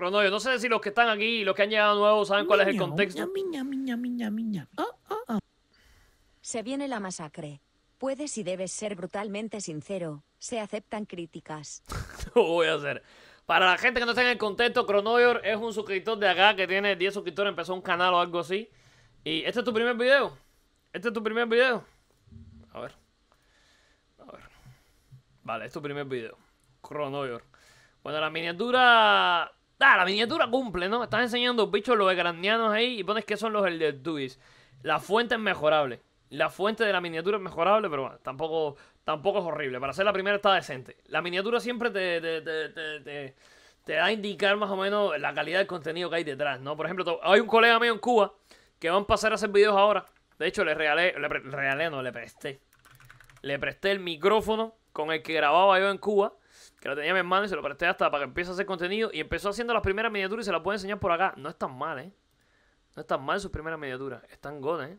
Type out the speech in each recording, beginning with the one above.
no, sé si los que están aquí y los que han llegado nuevos saben cuál es el contexto. Ah, ah, ah. Se viene la masacre. Puedes y debes ser brutalmente sincero. Se aceptan críticas. Lo voy a hacer. Para la gente que no está en el contexto, Cronoyor es un suscriptor de acá que tiene 10 suscriptores, empezó un canal o algo así. Y este es tu primer video. Este es tu primer video. A ver. A ver. Vale, es tu primer video. Cronoyor. Bueno, la miniatura Ah, la miniatura cumple, ¿no? estás enseñando bichos los grandianos ahí y pones que son los Duis La fuente es mejorable. La fuente de la miniatura es mejorable, pero bueno, tampoco, tampoco es horrible. Para ser la primera está decente. La miniatura siempre te, da a indicar más o menos la calidad del contenido que hay detrás, ¿no? Por ejemplo, hay un colega mío en Cuba que va a pasar a hacer videos ahora. De hecho, le regalé, le regalé, no, le presté. Le presté el micrófono con el que grababa yo en Cuba que lo tenía mi hermano y se lo presté hasta para que empiece a hacer contenido. Y empezó haciendo las primeras miniaturas y se las puedo enseñar por acá. No es tan mal, ¿eh? No es tan mal sus primeras miniaturas. Están god, ¿eh?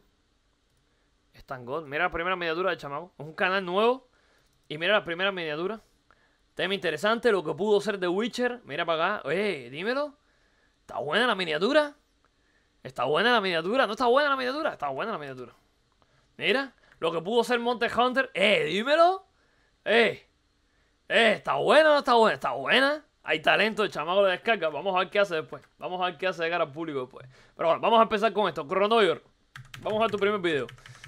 Están god. Mira la primera miniatura del chamaco. Es un canal nuevo. Y mira la primera miniatura. Tema interesante, lo que pudo ser de Witcher. Mira para acá. eh dímelo. ¿Está buena la miniatura? ¿Está buena la miniatura? ¿No está buena la miniatura? Está buena la miniatura. Mira, lo que pudo ser Monte Hunter. ¡Eh, dímelo! ¡Eh! Eh, ¿Está buena está buena? Está buena. Hay talento, el chamaco lo descarga. Vamos a ver qué hace después. Vamos a ver qué hace de cara al público después. Pero bueno, vamos a empezar con esto. York. Vamos a tu primer video.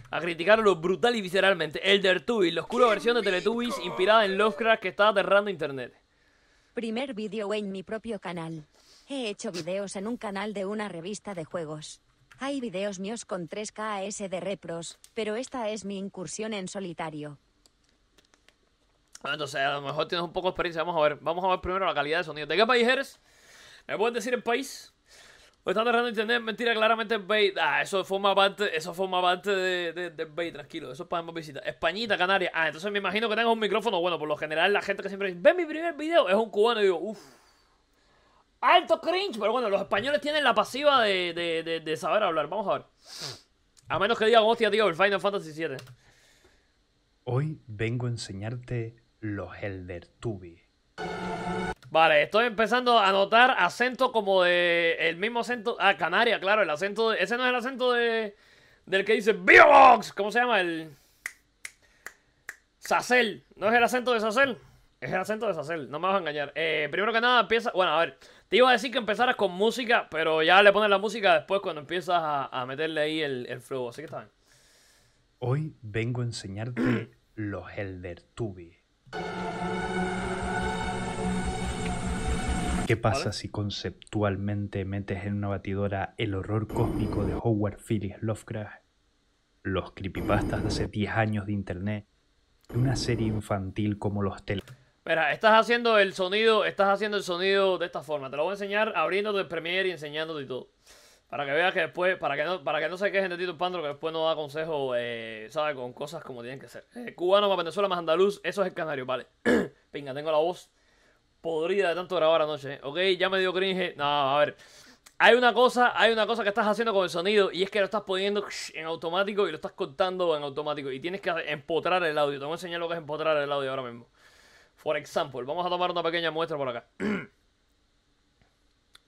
A criticarlo brutal y visceralmente. El Dertubis, la oscura versión de Teletubbies inspirada en Lovecraft que está aterrando internet. Primer video en mi propio canal. He hecho videos en un canal de una revista de juegos. Hay videos míos con 3 KS de repros, pero esta es mi incursión en solitario. Entonces, a lo mejor tienes un poco de experiencia. Vamos a ver. Vamos a ver primero la calidad de sonido. ¿De qué país eres? ¿Me puedes decir el país? ¿O están tratando de entender? Mentira, claramente es bait. Ah, eso forma parte, eso forma parte de, de, de bait, tranquilo. Eso es para más visitas. Españita, Canarias. Ah, entonces me imagino que tengas un micrófono. Bueno, por lo general la gente que siempre dice, ve mi primer video, es un cubano. Y digo, uff. Alto cringe. Pero bueno, los españoles tienen la pasiva de, de saber hablar. Vamos a ver. A menos que diga hostia, tío, el Final Fantasy VII. Hoy vengo a enseñarte los Helder Tubi. Vale, estoy empezando a notar acento como de. El mismo acento. Ah, Canaria, claro, el acento. ese no es el acento de. Del que dice Biobox. ¿Cómo se llama? El. Sacel. ¿No es el acento de Sacel? Es el acento de Sacel, no me vas a engañar. Eh, primero que nada, empieza. Bueno, a ver. Te iba a decir que empezaras con música, pero ya le pones la música después cuando empiezas a, meterle ahí el, flujo. flow. Así que está bien. Hoy vengo a enseñarte los Elder Tubi. ¿Qué pasa si conceptualmente metes en una batidora el horror cósmico de Howard Phillips Lovecraft, los creepypastas de hace 10 años de internet, una serie infantil como los tele... Espera, estás haciendo el sonido, estás haciendo el sonido de esta forma. Te lo voy a enseñar abriéndote el Premiere y enseñándote y todo. Para que veas que después, para que no, para que no se quejen de Tito Pandro, que después no da consejos, eh, ¿sabes? Con cosas como tienen que ser. Eh, cubano más Venezuela más andaluz, eso es el canario, vale. Venga, tengo la voz podrida de tanto grabar anoche. ¿eh? Ok, ya me dio cringe. No, a ver. Hay una cosa, hay una cosa que estás haciendo con el sonido y es que lo estás poniendo en automático y lo estás cortando en automático y tienes que empotrar el audio. Te voy a enseñar lo que es empotrar el audio ahora mismo. Por ejemplo, vamos a tomar una pequeña muestra por acá.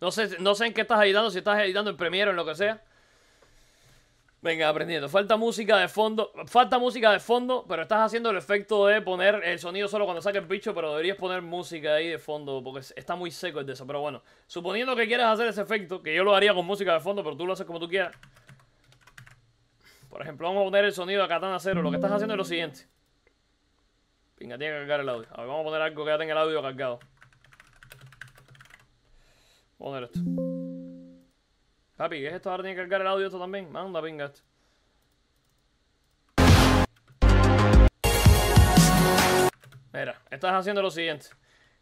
No sé, no sé en qué estás editando, si estás editando en Premiere o en lo que sea. Venga, aprendiendo. Falta música de fondo. Falta música de fondo, pero estás haciendo el efecto de poner el sonido solo cuando saque el bicho, pero deberías poner música ahí de fondo, porque está muy seco el de eso. Pero bueno, suponiendo que quieras hacer ese efecto, que yo lo haría con música de fondo, pero tú lo haces como tú quieras. Por ejemplo, vamos a poner el sonido de Katana Cero. Lo que estás haciendo es lo siguiente. Venga, tiene que cargar el audio. A ver, vamos a poner algo que ya tenga el audio cargado. Poner esto. Papi, ¿qué es esto? Ahora tiene que cargar el audio esto también. Manda, venga esto. Mira, estás haciendo lo siguiente.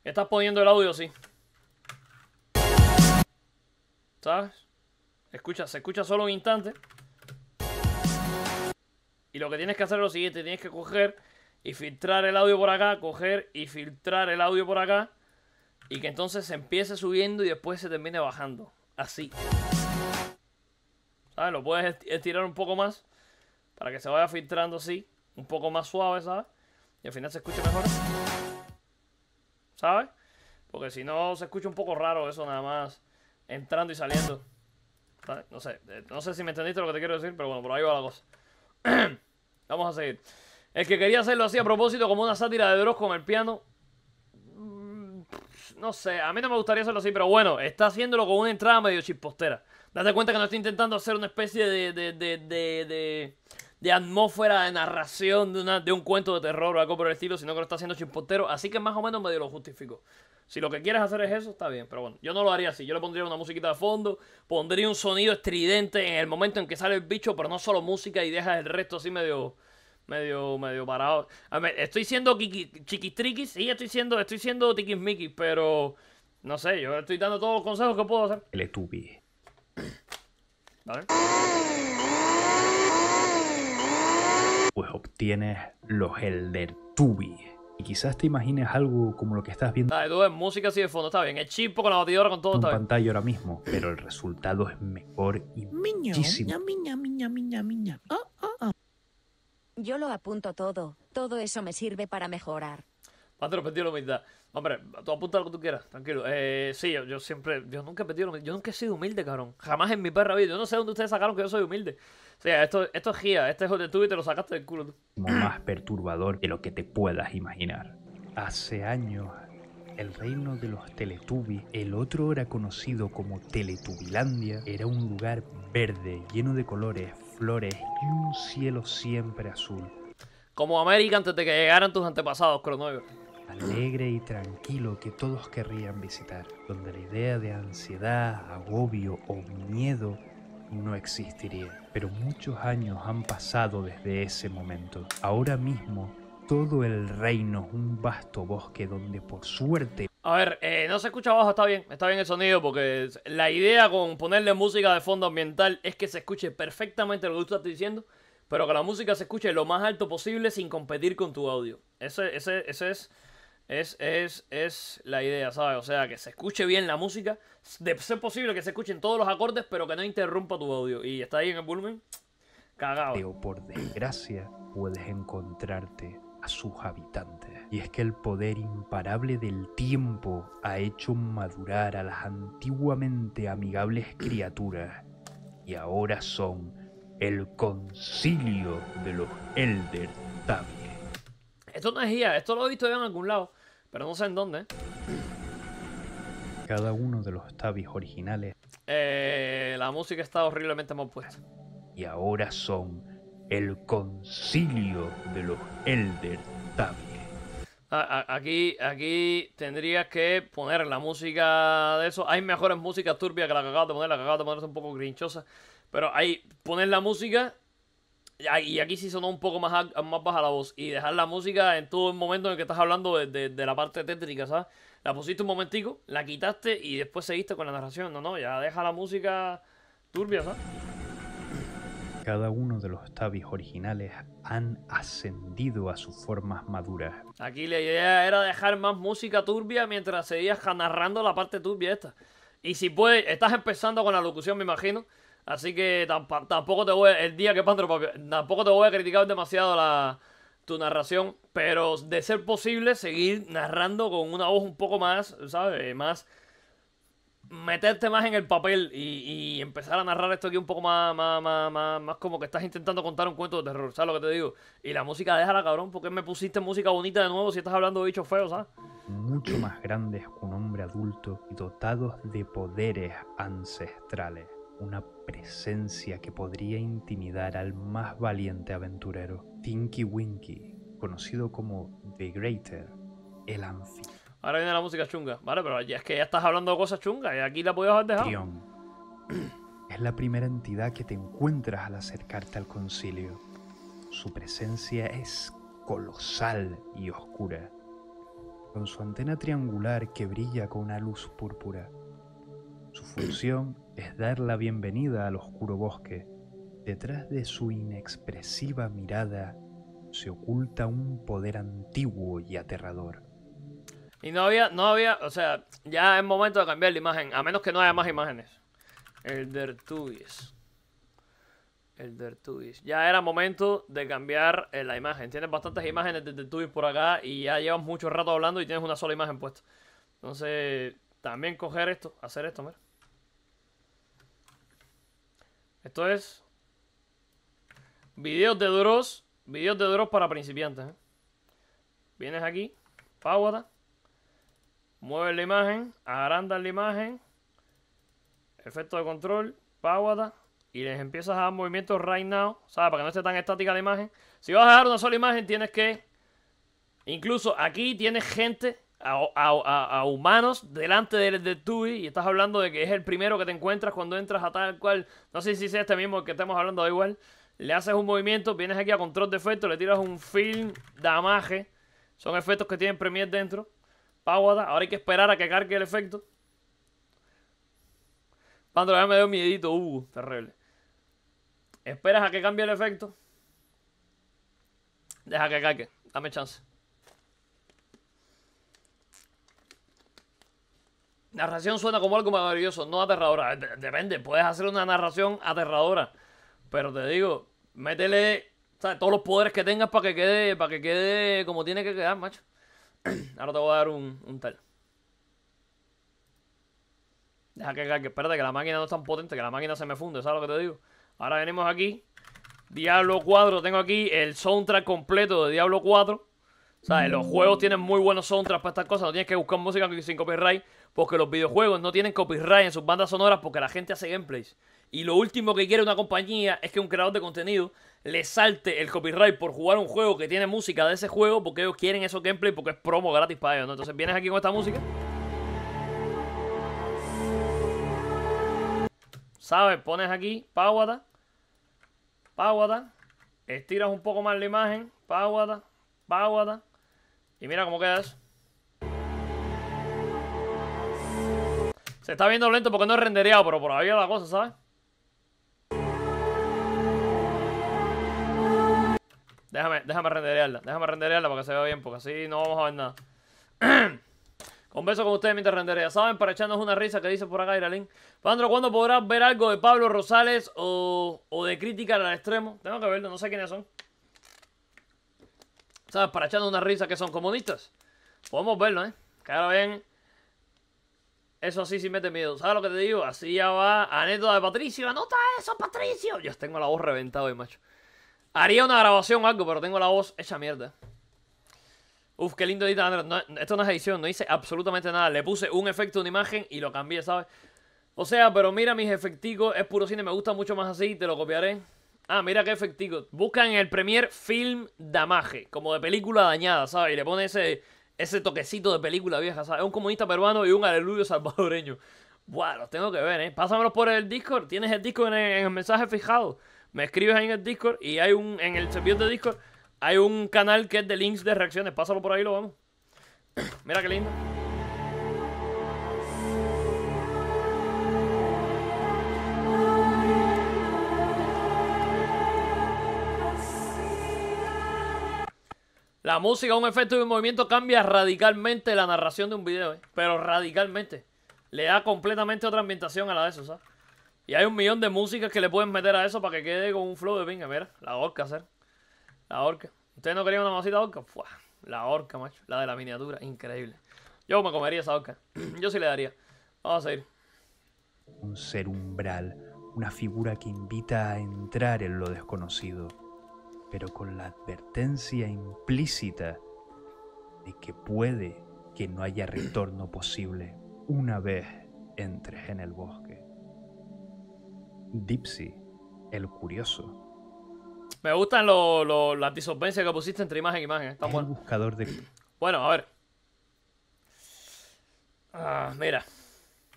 Estás poniendo el audio así. ¿Sabes? Escucha, se escucha solo un instante. Y lo que tienes que hacer es lo siguiente. Tienes que coger y filtrar el audio por acá. Coger y filtrar el audio por acá. Y que entonces se empiece subiendo y después se termine bajando. Así. ¿Sabes? Ah, lo puedes estirar un poco más. Para que se vaya filtrando así. Un poco más suave, ¿sabes? Y al final se escuche mejor. ¿Sabes? Porque si no, se escucha un poco raro eso nada más. Entrando y saliendo. No sé. Eh, no sé si me entendiste lo que te quiero decir, pero bueno, por ahí va la cosa. Vamos a seguir. El que quería hacerlo así a propósito como una sátira de Dross con el piano no sé, a mí no me gustaría hacerlo así, pero bueno, está haciéndolo con una entrada medio chispostera. Date cuenta que no está intentando hacer una especie de, de, de, de, de atmósfera de narración de, una, de un cuento de terror o algo por el estilo, sino que lo está haciendo chispostero, así que más o menos medio lo justifico. Si lo que quieres hacer es eso, está bien. Pero bueno, yo no lo haría así. Yo le pondría una musiquita de fondo, pondría un sonido estridente en el momento en que sale el bicho, pero no solo música y dejas el resto así medio medio, medio parado. A ver, estoy siendo chiquitriquis sí, estoy siendo, estoy siendo tiquismiquis, pero no sé, yo estoy dando todos los consejos que puedo hacer. El estupi. Vale. Pues obtienes los Elder Tubi. Y quizás te imagines algo como lo que estás viendo. Dale, tú ves música así de fondo, está bien. El chipo con la batidora, con todo, está bien. pantalla ahora mismo, pero el resultado es mejor y muchísimo. Miña, miña, miña, miña, miña. Ah, yo lo apunto todo. Todo eso me sirve para mejorar. Padre, pedí la humildad. Hombre, tú apunta lo que tú quieras, tranquilo. Eh, sí, yo, siempre, yo nunca he perdido la humildad. Yo nunca he sido humilde, cabrón. Jamás en mi perra vida. Yo no sé dónde ustedes sacaron que yo soy humilde. O sea, esto, esto es GIA, este es de tú y te lo sacaste del culo Más perturbador de lo que te puedas imaginar. Hace años, el reino de los Teletubbies, el otro era conocido como Teletubilandia, era un lugar verde, lleno de colores, flores y un cielo siempre azul. Como América antes de que llegaran tus antepasados, Cronover. Alegre y tranquilo que todos querrían visitar, donde la idea de ansiedad, agobio o miedo no existiría. Pero muchos años han pasado desde ese momento. Ahora mismo todo el reino es un vasto bosque donde por suerte a ver, eh, no se escucha abajo, está bien, está bien el sonido, porque la idea con ponerle música de fondo ambiental es que se escuche perfectamente lo que tú estás diciendo, pero que la música se escuche lo más alto posible sin competir con tu audio. Ese, ese, ese es, es, es la idea, ¿sabes? O sea, que se escuche bien la música, de ser posible que se escuchen todos los acordes, pero que no interrumpa tu audio. Y está ahí en el volumen, cagado. Pero por desgracia puedes encontrarte a sus habitantes y es que el poder imparable del tiempo ha hecho madurar a las antiguamente amigables criaturas y ahora son el concilio de los Elder Tabi. Esto no es guía, esto lo he visto en algún lado, pero no sé en dónde. Cada uno de los Tabis originales. Eh, la música está horriblemente mal puesta. Y ahora son el concilio de los Elder Tabis. Aquí, aquí tendrías que poner la música de eso. Hay mejores músicas turbias que la que de poner. La que poner es un poco grinchosa. Pero ahí poner la música y aquí sí sonó un poco más, más baja la voz. Y dejar la música en todo el momento en el que estás hablando de, de la parte técnica, ¿sabes? La pusiste un momentico, la quitaste y después seguiste con la narración. No, no, ya deja la música turbia, ¿sabes? cada uno de los tabis originales han ascendido a sus formas maduras. Aquí la idea era dejar más música turbia mientras seguías narrando la parte turbia esta. Y si puedes, estás empezando con la locución, me imagino. Así que tampoco te voy a, el día que tampoco te voy a criticar demasiado la, tu narración, pero de ser posible seguir narrando con una voz un poco más, ¿sabes? Más meterte más en el papel y, empezar a narrar esto aquí un poco más, más, como que estás intentando contar un cuento de terror, ¿sabes lo que te digo? Y la música, déjala, cabrón, porque me pusiste música bonita de nuevo si estás hablando de bichos feos, ¿sabes? Mucho más grandes que un hombre adulto y dotados de poderes ancestrales. Una presencia que podría intimidar al más valiente aventurero, Tinky Winky, conocido como The Greater, el anfitrión. Ahora viene la música chunga. Vale, pero ya es que ya estás hablando de cosas chungas y aquí la podías haber dejado. Es la primera entidad que te encuentras al acercarte al concilio. Su presencia es colosal y oscura, con su antena triangular que brilla con una luz púrpura. Su función es dar la bienvenida al oscuro bosque. Detrás de su inexpresiva mirada se oculta un poder antiguo y aterrador y no había, no había, o sea, ya es momento de cambiar la imagen, a menos que no haya más imágenes. El Dertubis. El Dertubis. Ya era momento de cambiar eh, la imagen. Tienes bastantes imágenes de Dertubis por acá y ya llevas mucho rato hablando y tienes una sola imagen puesta. Entonces, también coger esto, hacer esto, mira. Esto es videos de duros videos de duros para principiantes. ¿eh? Vienes aquí, pauta. Mueve la imagen, agranda la imagen, efecto de control, págata y les empiezas a dar movimientos right now, ¿sabes? Para que no esté tan estática la imagen. Si vas a dar una sola imagen, tienes que. Incluso aquí tienes gente, a, humanos, delante de tu y estás hablando de que es el primero que te encuentras cuando entras a tal cual. No sé si sea este mismo que estamos hablando, da igual. Le haces un movimiento, vienes aquí a control de efecto, le tiras un film damage. Son efectos que tienen Premiere dentro. Ahora hay que esperar a que cargue el efecto. Pandora me dio miedito. Uh, terrible. Esperas a que cambie el efecto. Deja que cargue. Dame chance. Narración suena como algo maravilloso, no aterradora. depende, puedes hacer una narración aterradora. Pero te digo, métele todos los poderes que tengas para que quede, para que quede como tiene que quedar, macho. Ahora te voy a dar un, tal. Deja que Espérate, que la máquina no es tan potente, que la máquina se me funde, ¿sabes lo que te digo? Ahora venimos aquí. Diablo 4, tengo aquí el soundtrack completo de Diablo 4. ¿Sabes? Los juegos tienen muy buenos soundtracks para estas cosas. No tienes que buscar música sin copyright. Porque los videojuegos no tienen copyright en sus bandas sonoras porque la gente hace gameplays. Y lo último que quiere una compañía es que un creador de contenido les salte el copyright por jugar un juego que tiene música de ese juego, porque ellos quieren eso gameplay, porque es promo gratis para ellos, ¿no? Entonces vienes aquí con esta música. ¿Sabes? Pones aquí, Páguata, Páguata, estiras un poco más la imagen, Páguata, Páguata, y mira cómo queda eso. Se está viendo lento porque no es rendereado, pero por ahí la cosa, ¿sabes? Déjame, déjame renderearla. Déjame renderearla para que se vea bien, porque así no vamos a ver nada. Converso con ustedes mientras renderea. ¿Saben? Para echarnos una risa que dice por acá Iralín. Pandro, ¿cuándo podrás ver algo de Pablo Rosales o, de crítica al extremo? Tengo que verlo, no sé quiénes son. ¿Saben? Para echarnos una risa que son comunistas. Podemos verlo, ¿eh? Que ahora Eso así sí mete miedo. ¿Sabes lo que te digo? Así ya va. Anécdota de Patricio. Anota eso, Patricio. Yo tengo la voz reventada hoy, macho. Haría una grabación o algo, pero tengo la voz hecha mierda. Uf, qué lindo edita esto no es edición, no hice absolutamente nada. Le puse un efecto, una imagen y lo cambié, ¿sabes? O sea, pero mira mis efecticos. Es puro cine, me gusta mucho más así, te lo copiaré. Ah, mira qué efectico. Busca en el Premier Film Damage, como de película dañada, ¿sabes? Y le pone ese, ese toquecito de película vieja, ¿sabes? Es un comunista peruano y un aleluyo salvadoreño. Buah, los tengo que ver, ¿eh? Pásamelos por el Discord. Tienes el Discord en el mensaje fijado me escribes ahí en el Discord y hay un, en el servidor de Discord, hay un canal que es de links de reacciones. Pásalo por ahí, lo vamos. Mira qué lindo. La música, un efecto y un movimiento cambia radicalmente la narración de un video, eh, pero radicalmente. Le da completamente otra ambientación a la de eso, ¿sabes? Y hay un millón de músicas que le pueden meter a eso para que quede con un flow de venga Mira, la orca, hacer. La orca. ¿Ustedes no querían una masita orca? la orca, macho. La de la miniatura, increíble. Yo me comería esa orca. Yo sí le daría. Vamos a ir. Un ser umbral, una figura que invita a entrar en lo desconocido, pero con la advertencia implícita de que puede que no haya retorno posible una vez entres en el bosque. Dipsy, el curioso. Me gustan las disolvencias que pusiste entre imagen y imagen. Está bueno. buscador de... Bueno, a ver. Ah, mira.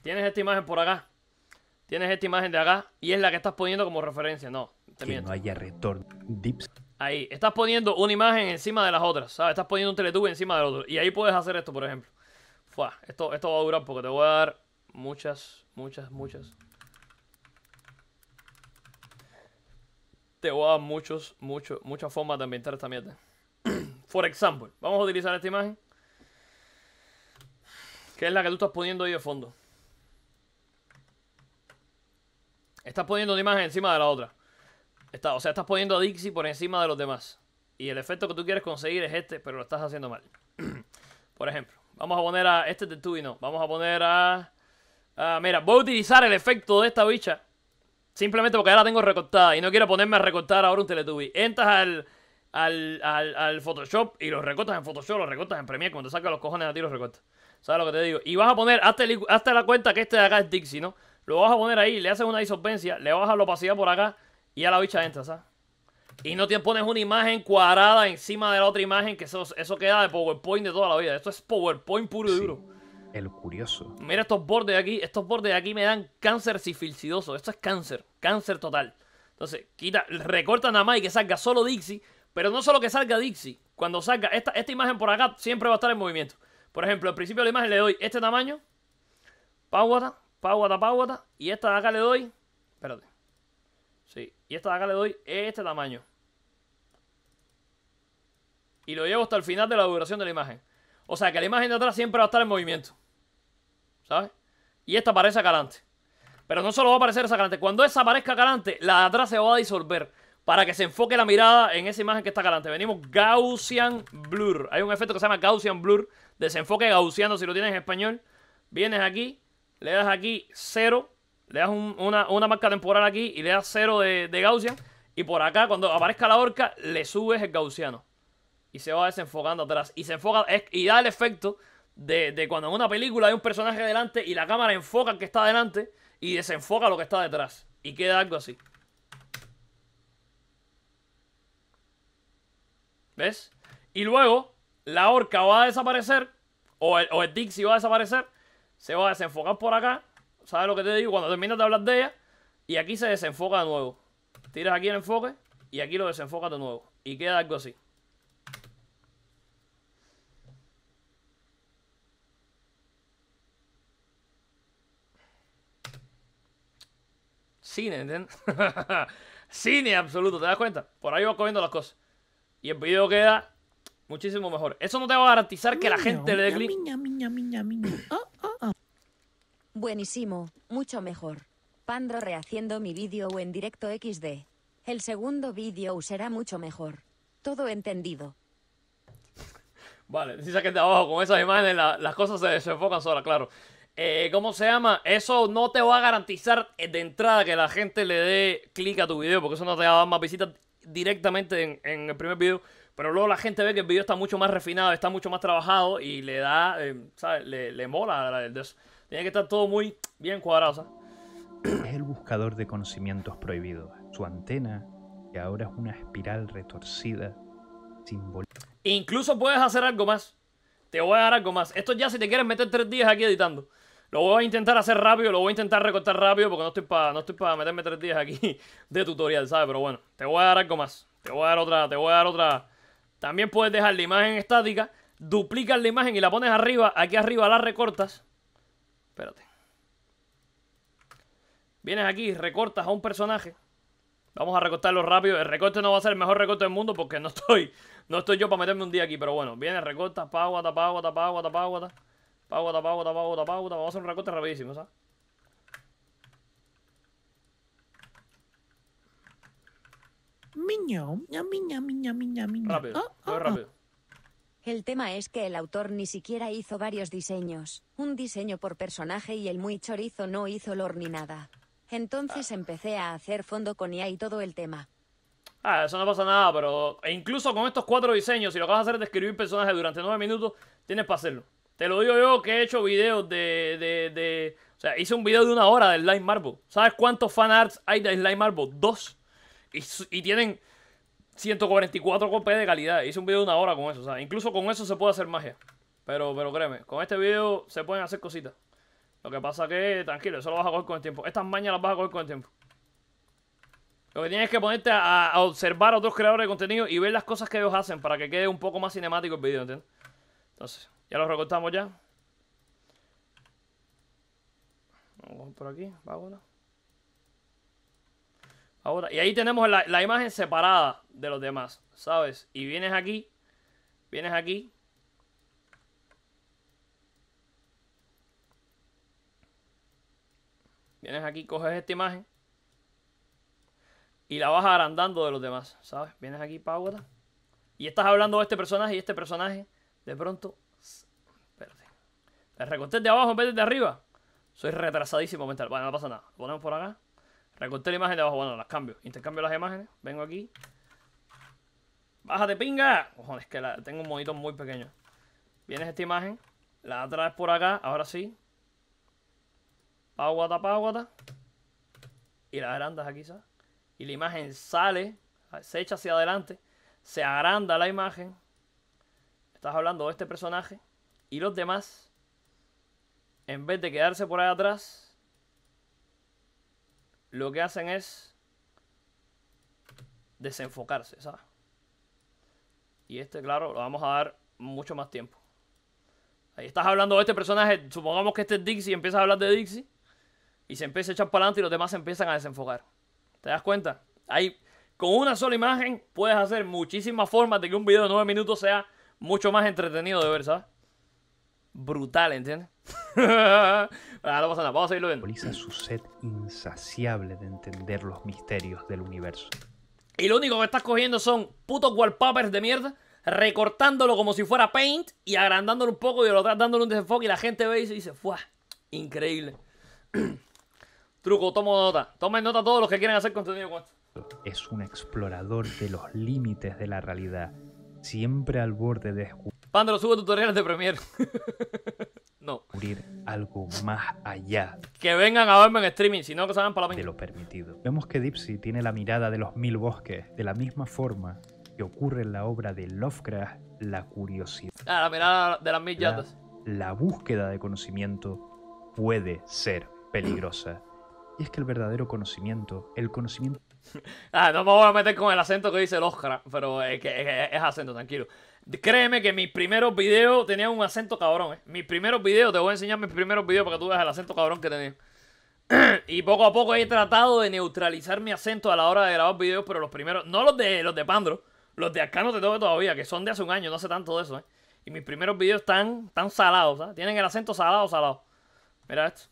Tienes esta imagen por acá. Tienes esta imagen de acá. Y es la que estás poniendo como referencia. No, te que no haya retorno. Dipsy. Ahí. Estás poniendo una imagen encima de las otras. Estás poniendo un teletube encima del otro. Y ahí puedes hacer esto, por ejemplo. Fua. Esto, esto va a durar porque te voy a dar muchas, muchas, muchas te voy a muchos, muchos, muchas formas de ambientar esta mierda. Por ejemplo, vamos a utilizar esta imagen. Que es la que tú estás poniendo ahí de fondo. Estás poniendo una imagen encima de la otra. Está, o sea, estás poniendo a Dixie por encima de los demás. Y el efecto que tú quieres conseguir es este, pero lo estás haciendo mal. por ejemplo, vamos a poner a... Este de no Vamos a poner a... a mira, voy a utilizar el efecto de esta bicha Simplemente porque ya la tengo recortada y no quiero ponerme a recortar ahora un Teletubby. Entras al, al, al, al Photoshop y lo recortas en Photoshop, lo recortas en Premiere. Cuando te los cojones a ti, lo recortas. ¿Sabes lo que te digo? Y vas a poner, hasta, la cuenta que este de acá es Dixie, ¿no? Lo vas a poner ahí, le haces una disolvencia, le bajas la opacidad por acá y a la bicha entra, ¿sabes? Y no te pones una imagen cuadrada encima de la otra imagen, que eso, eso queda de PowerPoint de toda la vida. Esto es PowerPoint puro y duro. El curioso. Mira estos bordes de aquí. Estos bordes de aquí me dan cáncer sifilcidoso. Esto es cáncer. Cáncer total. Entonces, quita, recorta nada más y que salga solo Dixie. Pero no solo que salga Dixie. Cuando salga, esta, esta imagen por acá siempre va a estar en movimiento. Por ejemplo, al principio de la imagen le doy este tamaño. Pauata, pauata, pauata. Y esta de acá le doy. Espérate. Sí. Y esta de acá le doy este tamaño. Y lo llevo hasta el final de la duración de la imagen. O sea que la imagen de atrás siempre va a estar en movimiento. ¿sabes? Y esta aparece a adelante. Pero no solo va a aparecer esa calante. Cuando esa aparezca acá la de atrás se va a disolver para que se enfoque la mirada en esa imagen que está calante. Venimos Gaussian Blur. Hay un efecto que se llama Gaussian Blur. Desenfoque gaussiano si lo tienes en español. Vienes aquí, le das aquí cero, Le das una, marca temporal aquí y le das cero de, de Gaussian. Y por acá, cuando aparezca la horca, le subes el gaussiano. Y se va desenfocando atrás. Y se enfoca y da el efecto de, cuando en una película hay un personaje delante y la cámara enfoca al que está delante y desenfoca lo que está detrás. Y queda algo así. ¿Ves? Y luego la orca va a desaparecer o el, o Dixie va a desaparecer. Se va a desenfocar por acá. ¿Sabes lo que te digo? Cuando terminas de hablar de ella. Y aquí se desenfoca de nuevo. Tiras aquí el enfoque y aquí lo desenfoca de nuevo. Y queda algo así. Cine, ¿entiendes? Cine absoluto, ¿te das cuenta? Por ahí va comiendo las cosas. Y el video queda muchísimo mejor. Eso no te va a garantizar que la gente le dé clic. Oh, oh, oh. Buenísimo, mucho mejor. Pandro rehaciendo mi vídeo o en directo XD. El segundo vídeo será mucho mejor. Todo entendido. Vale, si que de abajo con esas imágenes las cosas se, se enfocan solas, claro. Eh, ¿cómo se llama? Eso no te va a garantizar eh, de entrada que la gente le dé clic a tu video, porque eso no te va a dar más visitas directamente en, el primer video. Pero luego la gente ve que el video está mucho más refinado, está mucho más trabajado y le da, eh, ¿sabes? Le, le mola. Tiene que estar todo muy bien cuadrado, ¿sabes? Es el buscador de conocimientos prohibidos. Su antena, que ahora es una espiral retorcida, simbólica. Incluso puedes hacer algo más. Te voy a dar algo más. Esto ya si te quieres meter tres días aquí editando. Lo voy a intentar hacer rápido, lo voy a intentar recortar rápido porque no estoy para no estoy meterme tres días aquí de tutorial, ¿sabes? Pero bueno, te voy a dar algo más. Te voy a dar otra, te voy a dar otra. También puedes dejar la imagen estática, duplicas la imagen y la pones arriba, aquí arriba la recortas. Espérate. Vienes aquí, recortas a un personaje. Vamos a recortarlo rápido. El recorte no va a ser el mejor recorte del mundo porque no estoy, no estoy yo para meterme un día aquí. Pero bueno, viene, recortas, tap pauata, pa, pauata. Pauta, pauta, pauta, pauta. Vamos a hacer un recorte rapidísimo, ¿sabes? Miño, miña, miña, miña, miña. Rápido, ah, ah, ah. rápido. El tema es que el autor ni siquiera hizo varios diseños, un diseño por personaje y el muy chorizo no hizo olor ni nada. Entonces empecé a hacer fondo con IA y todo el tema. Ah, eso no pasa nada, pero e incluso con estos cuatro diseños, si lo que vas a hacer es describir personajes durante nueve minutos, tienes para hacerlo. Te lo digo yo que he hecho videos de, de, de O sea, hice un video de una hora de Slime Marble. ¿Sabes cuántos fanarts hay de Slime Marble? Dos. Y, tienen 144 copias de calidad. Hice un video de una hora con eso. O sea, incluso con eso se puede hacer magia. Pero, pero créeme, con este video se pueden hacer cositas. Lo que pasa que, tranquilo, eso lo vas a coger con el tiempo. Estas mañas las vas a coger con el tiempo. Lo que tienes que ponerte a, observar a otros creadores de contenido y ver las cosas que ellos hacen para que quede un poco más cinemático el video, ¿entiendes? Entonces... Ya lo recortamos ya. Vamos por aquí, ahora. Ahora, y ahí tenemos la, imagen separada de los demás, ¿sabes? Y vienes aquí, vienes aquí. Vienes aquí, coges esta imagen y la vas agrandando de los demás, ¿sabes? Vienes aquí, Paura. Y estás hablando de este personaje y este personaje de pronto el recorté de abajo en vez de arriba. Soy retrasadísimo mental. Bueno, no pasa nada. Lo ponemos por acá. Recorté la imagen de abajo. Bueno, las cambio. Intercambio las imágenes. Vengo aquí. baja de pinga! es que la... tengo un monito muy pequeño. Vienes esta imagen. La traes por acá. Ahora sí. Páguata, páguata. Y la agrandas aquí, ¿sabes? Y la imagen sale. Se echa hacia adelante. Se agranda la imagen. Estás hablando de este personaje. Y los demás en vez de quedarse por ahí atrás, lo que hacen es desenfocarse, ¿sabes? Y este, claro, lo vamos a dar mucho más tiempo. Ahí estás hablando de este personaje, supongamos que este es Dixie, empiezas a hablar de Dixie y se empieza a echar para adelante y los demás se empiezan a desenfocar. ¿Te das cuenta? Ahí, con una sola imagen puedes hacer muchísimas formas de que un video de 9 minutos sea mucho más entretenido de ver, ¿sabes? Brutal, ¿entiendes? ah, no pasa nada, vamos a seguirlo viendo. su sed insaciable de entender los misterios del universo. Y lo único que estás cogiendo son putos wallpapers de mierda, recortándolo como si fuera paint y agrandándolo un poco y lo estás dándole un desenfoque y la gente ve y se dice, ¡fuah! Increíble. Truco, tomo nota. Tomen nota todos los que quieren hacer contenido con Es un explorador de los límites de la realidad, siempre al borde de... Pándalo, sube tutoriales de Premiere. No. Cubrir algo más allá. Que vengan a verme en streaming, si no que salgan para la De lo permitido. Vemos que Dipsy tiene la mirada de los mil bosques, de la misma forma que ocurre en la obra de Lovecraft, la curiosidad. Ah, la mirada de las mil yatas. La, búsqueda de conocimiento puede ser peligrosa. y es que el verdadero conocimiento, el conocimiento... ah, no me voy a meter con el acento que dice Lovecraft, pero es acento, tranquilo. Créeme que mis primeros videos tenían un acento cabrón. ¿eh? Mis primeros videos, te voy a enseñar mis primeros videos para que tú veas el acento cabrón que tenía. y poco a poco he tratado de neutralizar mi acento a la hora de grabar videos, pero los primeros, no los de los de Pandro, los de acá no te toque todavía, que son de hace un año, no sé tanto de eso, ¿eh? Y mis primeros videos están, tan salados, Tienen el acento salado, salado. Mira esto.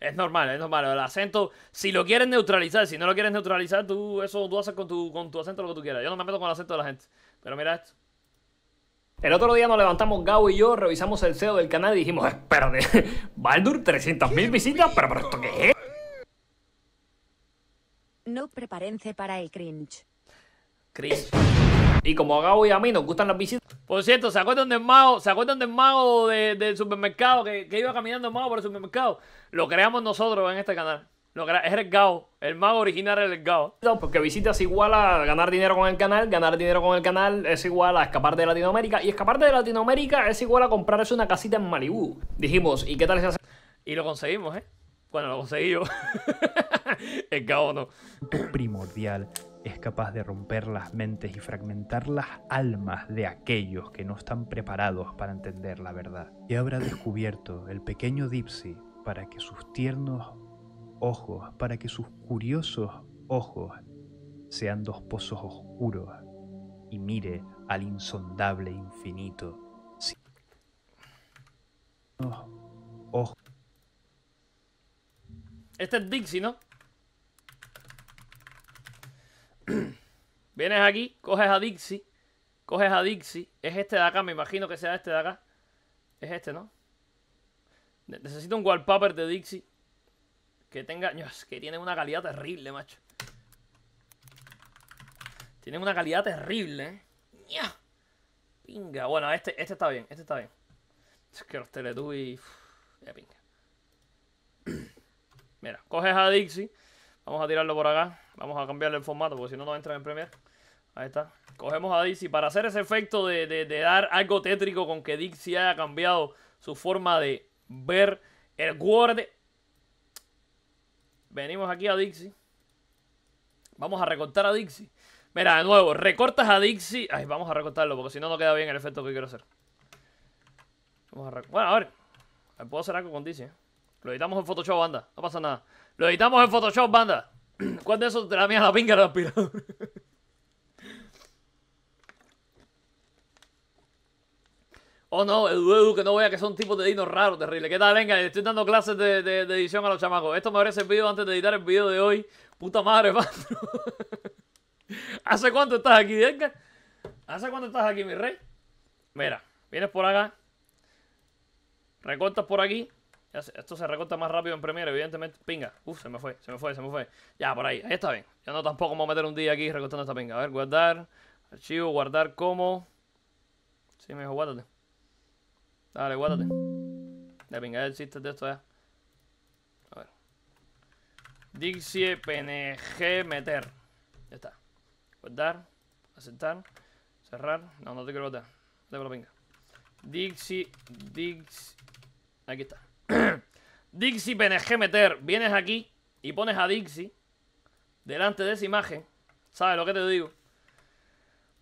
Es normal, es normal. El acento, si lo quieres neutralizar, si no lo quieres neutralizar, tú eso tú haces con con tu acento lo que tú quieras. Yo no me meto con el acento de la gente. Pero mira esto. El otro día nos levantamos Gau y yo, revisamos el SEO del canal y dijimos, Espera, Baldur, 300.000 visitas, pero, pero ¿esto qué es? No prepárense para el cringe. Cringe. Y como a y a mí nos gustan las visitas... Por cierto, ¿se acuerdan de mago, ¿se acuerdan del mago del supermercado que, iba caminando el mago por el supermercado? Lo creamos nosotros en este canal. No, es el Gao. El mago original es el Gao. Porque visitas igual a ganar dinero con el canal, ganar dinero con el canal es igual a escapar de Latinoamérica y escapar de Latinoamérica es igual a comprarse una casita en Malibu Dijimos, ¿y qué tal se hace? Y lo conseguimos, ¿eh? Bueno, lo conseguí yo. el Gao no. Primordial es capaz de romper las mentes y fragmentar las almas de aquellos que no están preparados para entender la verdad. Y habrá descubierto el pequeño Dipsy para que sus tiernos ojos, para que sus curiosos ojos sean dos pozos oscuros y mire al insondable infinito. Este es Dixie, ¿no? Vienes aquí, coges a Dixie, coges a Dixie. Es este de acá, me imagino que sea este de acá. Es este, ¿no? Necesito un wallpaper de Dixie. Que tenga... Es que tiene una calidad terrible, macho. Tiene una calidad terrible, ¿eh? Pinga. Bueno, este, este está bien, este está bien. Es que los Teletubbies... Ya pinga. Mira, coges a Dixie. Vamos a tirarlo por acá. Vamos a cambiarle el formato porque si no, no entra en Premiere. Ahí está. Cogemos a Dixie para hacer ese efecto de, de dar algo tétrico con que Dixie haya cambiado su forma de ver el Word Venimos aquí a Dixie. Vamos a recortar a Dixie. Mira, de nuevo, recortas a Dixie. Ay, vamos a recortarlo porque si no, no queda bien el efecto que quiero hacer. Vamos a bueno, a ver. Puedo hacer algo con Dixie. ¿eh? Lo editamos en Photoshop, banda. No pasa nada. Lo editamos en Photoshop, banda. ¿Cuál de esos te la mía la pinga de Oh no, el eh, Edu, que no vea que son tipos de dinos raros, terrible. ¿Qué tal? Venga, le estoy dando clases de, edición a los chamacos. Esto me habría servido antes de editar el video de hoy. Puta madre, pato ¿Hace cuánto estás aquí, venga ¿Hace cuánto estás aquí, mi rey? Mira, vienes por acá. Recortas por aquí. Esto se recorta más rápido en Premiere, evidentemente. Pinga. Uf, se me fue, se me fue, se me fue. Ya, por ahí. Ahí está bien. Yo no tampoco me voy a meter un día aquí recortando esta pinga. A ver, guardar. Archivo, guardar como. Sí, mejor guárdate. Dale, guárdate. De pinga, ya de esto, ya A ver. Dixie PNG meter. Ya está. Guardar. Aceptar. Cerrar. No, no te quiero botar. Dame la pinga. Dixie. Dix. Aquí está. Dixie PNG meter. Vienes aquí y pones a Dixie delante de esa imagen. ¿Sabes lo que te digo?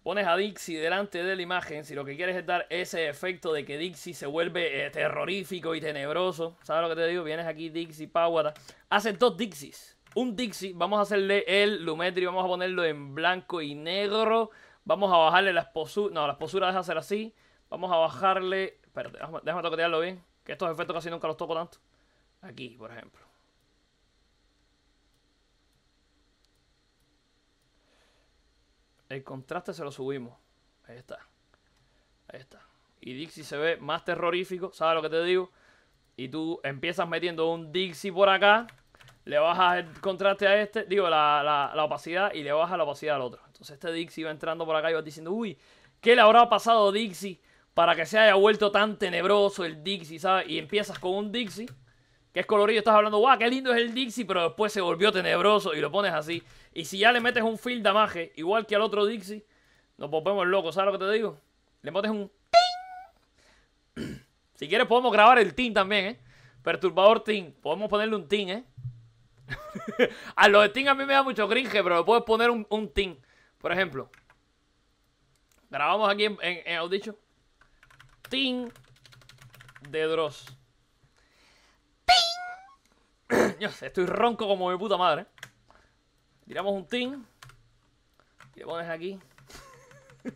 pones a Dixie delante de la imagen, si lo que quieres es dar ese efecto de que Dixie se vuelve eh, terrorífico y tenebroso, ¿sabes lo que te digo? Vienes aquí Dixie, páguata. hacen dos Dixies. Un Dixie, vamos a hacerle el Lumetri, vamos a ponerlo en blanco y negro. Vamos a bajarle las posuras. No, las posuras deja ser así. Vamos a bajarle. Espérate, déjame, déjame toquetearlo bien. Que estos efectos casi nunca los toco tanto. Aquí, por ejemplo. El contraste se lo subimos. Ahí está. Ahí está. Y Dixie se ve más terrorífico, ¿sabes lo que te digo? Y tú empiezas metiendo un Dixie por acá, le bajas el contraste a este, digo, la, la, la opacidad, y le bajas la opacidad al otro. Entonces este Dixie va entrando por acá y va diciendo, uy, ¿qué le habrá pasado a Dixie para que se haya vuelto tan tenebroso el Dixie, ¿sabes? Y empiezas con un Dixie, que es colorido, estás hablando, guau, qué lindo es el Dixie, pero después se volvió tenebroso y lo pones así. Y si ya le metes un field damage, igual que al otro Dixie, nos volvemos locos. ¿Sabes lo que te digo? Le metes un ting. si quieres podemos grabar el team también, ¿eh? Perturbador team. Podemos ponerle un ting, ¿eh? a los de a mí me da mucho gringe pero le puedes poner un, un Por ejemplo. Grabamos aquí en, en, de Dross. ¡Ting! Yo estoy ronco como mi puta madre. ¿eh? Tiramos un TIN le pones aquí.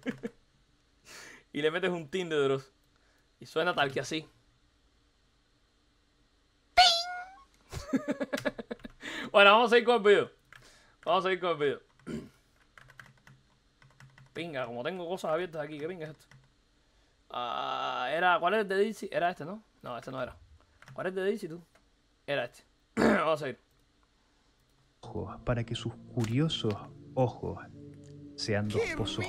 y le metes un TIN de Dross. Y suena tal que así. ¡Ping! bueno, vamos a ir con el video. Vamos a ir con el video. Pinga, como tengo cosas abiertas aquí, ¿qué pinga es esto? Ah, era, ¿Cuál es el de Dizzy? Era este, ¿no? No, este no era. ¿Cuál es el de Dizzy, tú? Era este. vamos a ir para que sus curiosos ojos sean dos pozos.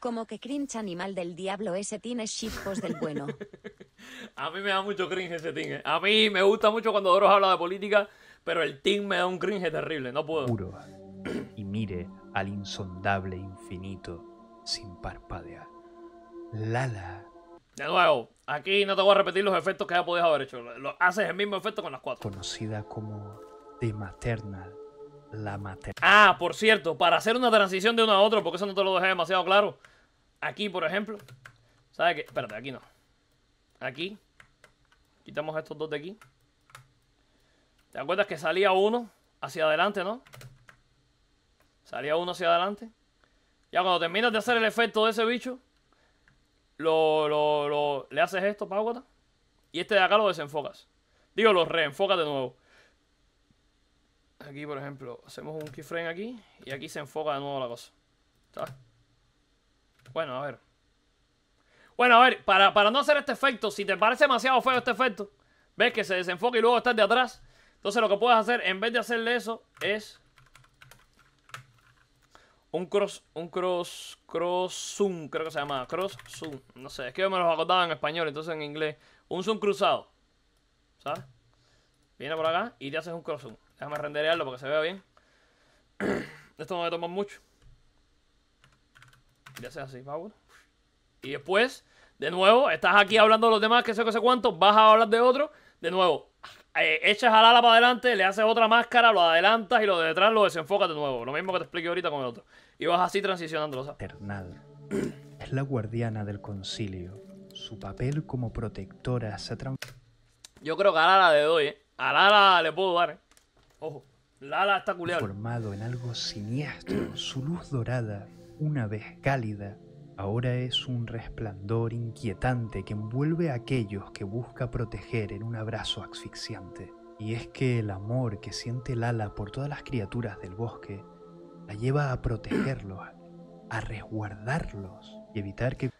Como que cringe animal del diablo ese tiene shitpost del bueno. a mí me da mucho cringe ese team. Eh. A mí me gusta mucho cuando Doros habla de política, pero el team me da un cringe terrible, no puedo. Puro. Y mire al insondable infinito sin parpadear. Lala. De nuevo, Aquí no te voy a repetir los efectos que ya podías haber hecho. Lo, haces el mismo efecto con las cuatro. Conocida como The Maternal. La maternal. Ah, por cierto, para hacer una transición de uno a otro, porque eso no te lo dejé demasiado claro. Aquí, por ejemplo. ¿Sabes qué? Espérate, aquí no. Aquí. Quitamos estos dos de aquí. ¿Te acuerdas que salía uno hacia adelante, no? Salía uno hacia adelante. Ya cuando terminas de hacer el efecto de ese bicho, lo, lo, le haces esto, Pauta. y este de acá lo desenfocas. Digo, lo reenfocas de nuevo. Aquí, por ejemplo, hacemos un keyframe aquí y aquí se enfoca de nuevo la cosa. Bueno, a ver. Bueno, a ver, para, para no hacer este efecto, si te parece demasiado feo este efecto, ves que se desenfoca y luego estás de atrás. Entonces lo que puedes hacer, en vez de hacerle eso, es un cross, un cross, cross zoom, creo que se llama. Cross zoom, no sé, es que me los acordaba en español, entonces en inglés. Un zoom cruzado, ¿sabes? Viene por acá y te haces un cross zoom. Déjame renderearlo para que se vea bien. Esto no me toma mucho. Ya sea así, power. Y después, de nuevo, estás aquí hablando de los demás, que sé que sé cuánto, vas a hablar de otro, de nuevo, eh, echas a Lala para adelante, le haces otra máscara, lo adelantas y lo de detrás lo desenfocas de nuevo. Lo mismo que te expliqué ahorita con el otro. Y vas así transicionándolo. es la guardiana del concilio. Su papel como protectora se Yo creo que a Lala le doy, eh. A Lala le puedo dar, eh. Ojo. Lala está culeado. Formado en algo siniestro, su luz dorada, una vez cálida, ahora es un resplandor inquietante que envuelve a aquellos que busca proteger en un abrazo asfixiante. Y es que el amor que siente Lala por todas las criaturas del bosque la lleva a protegerlos, a resguardarlos y evitar que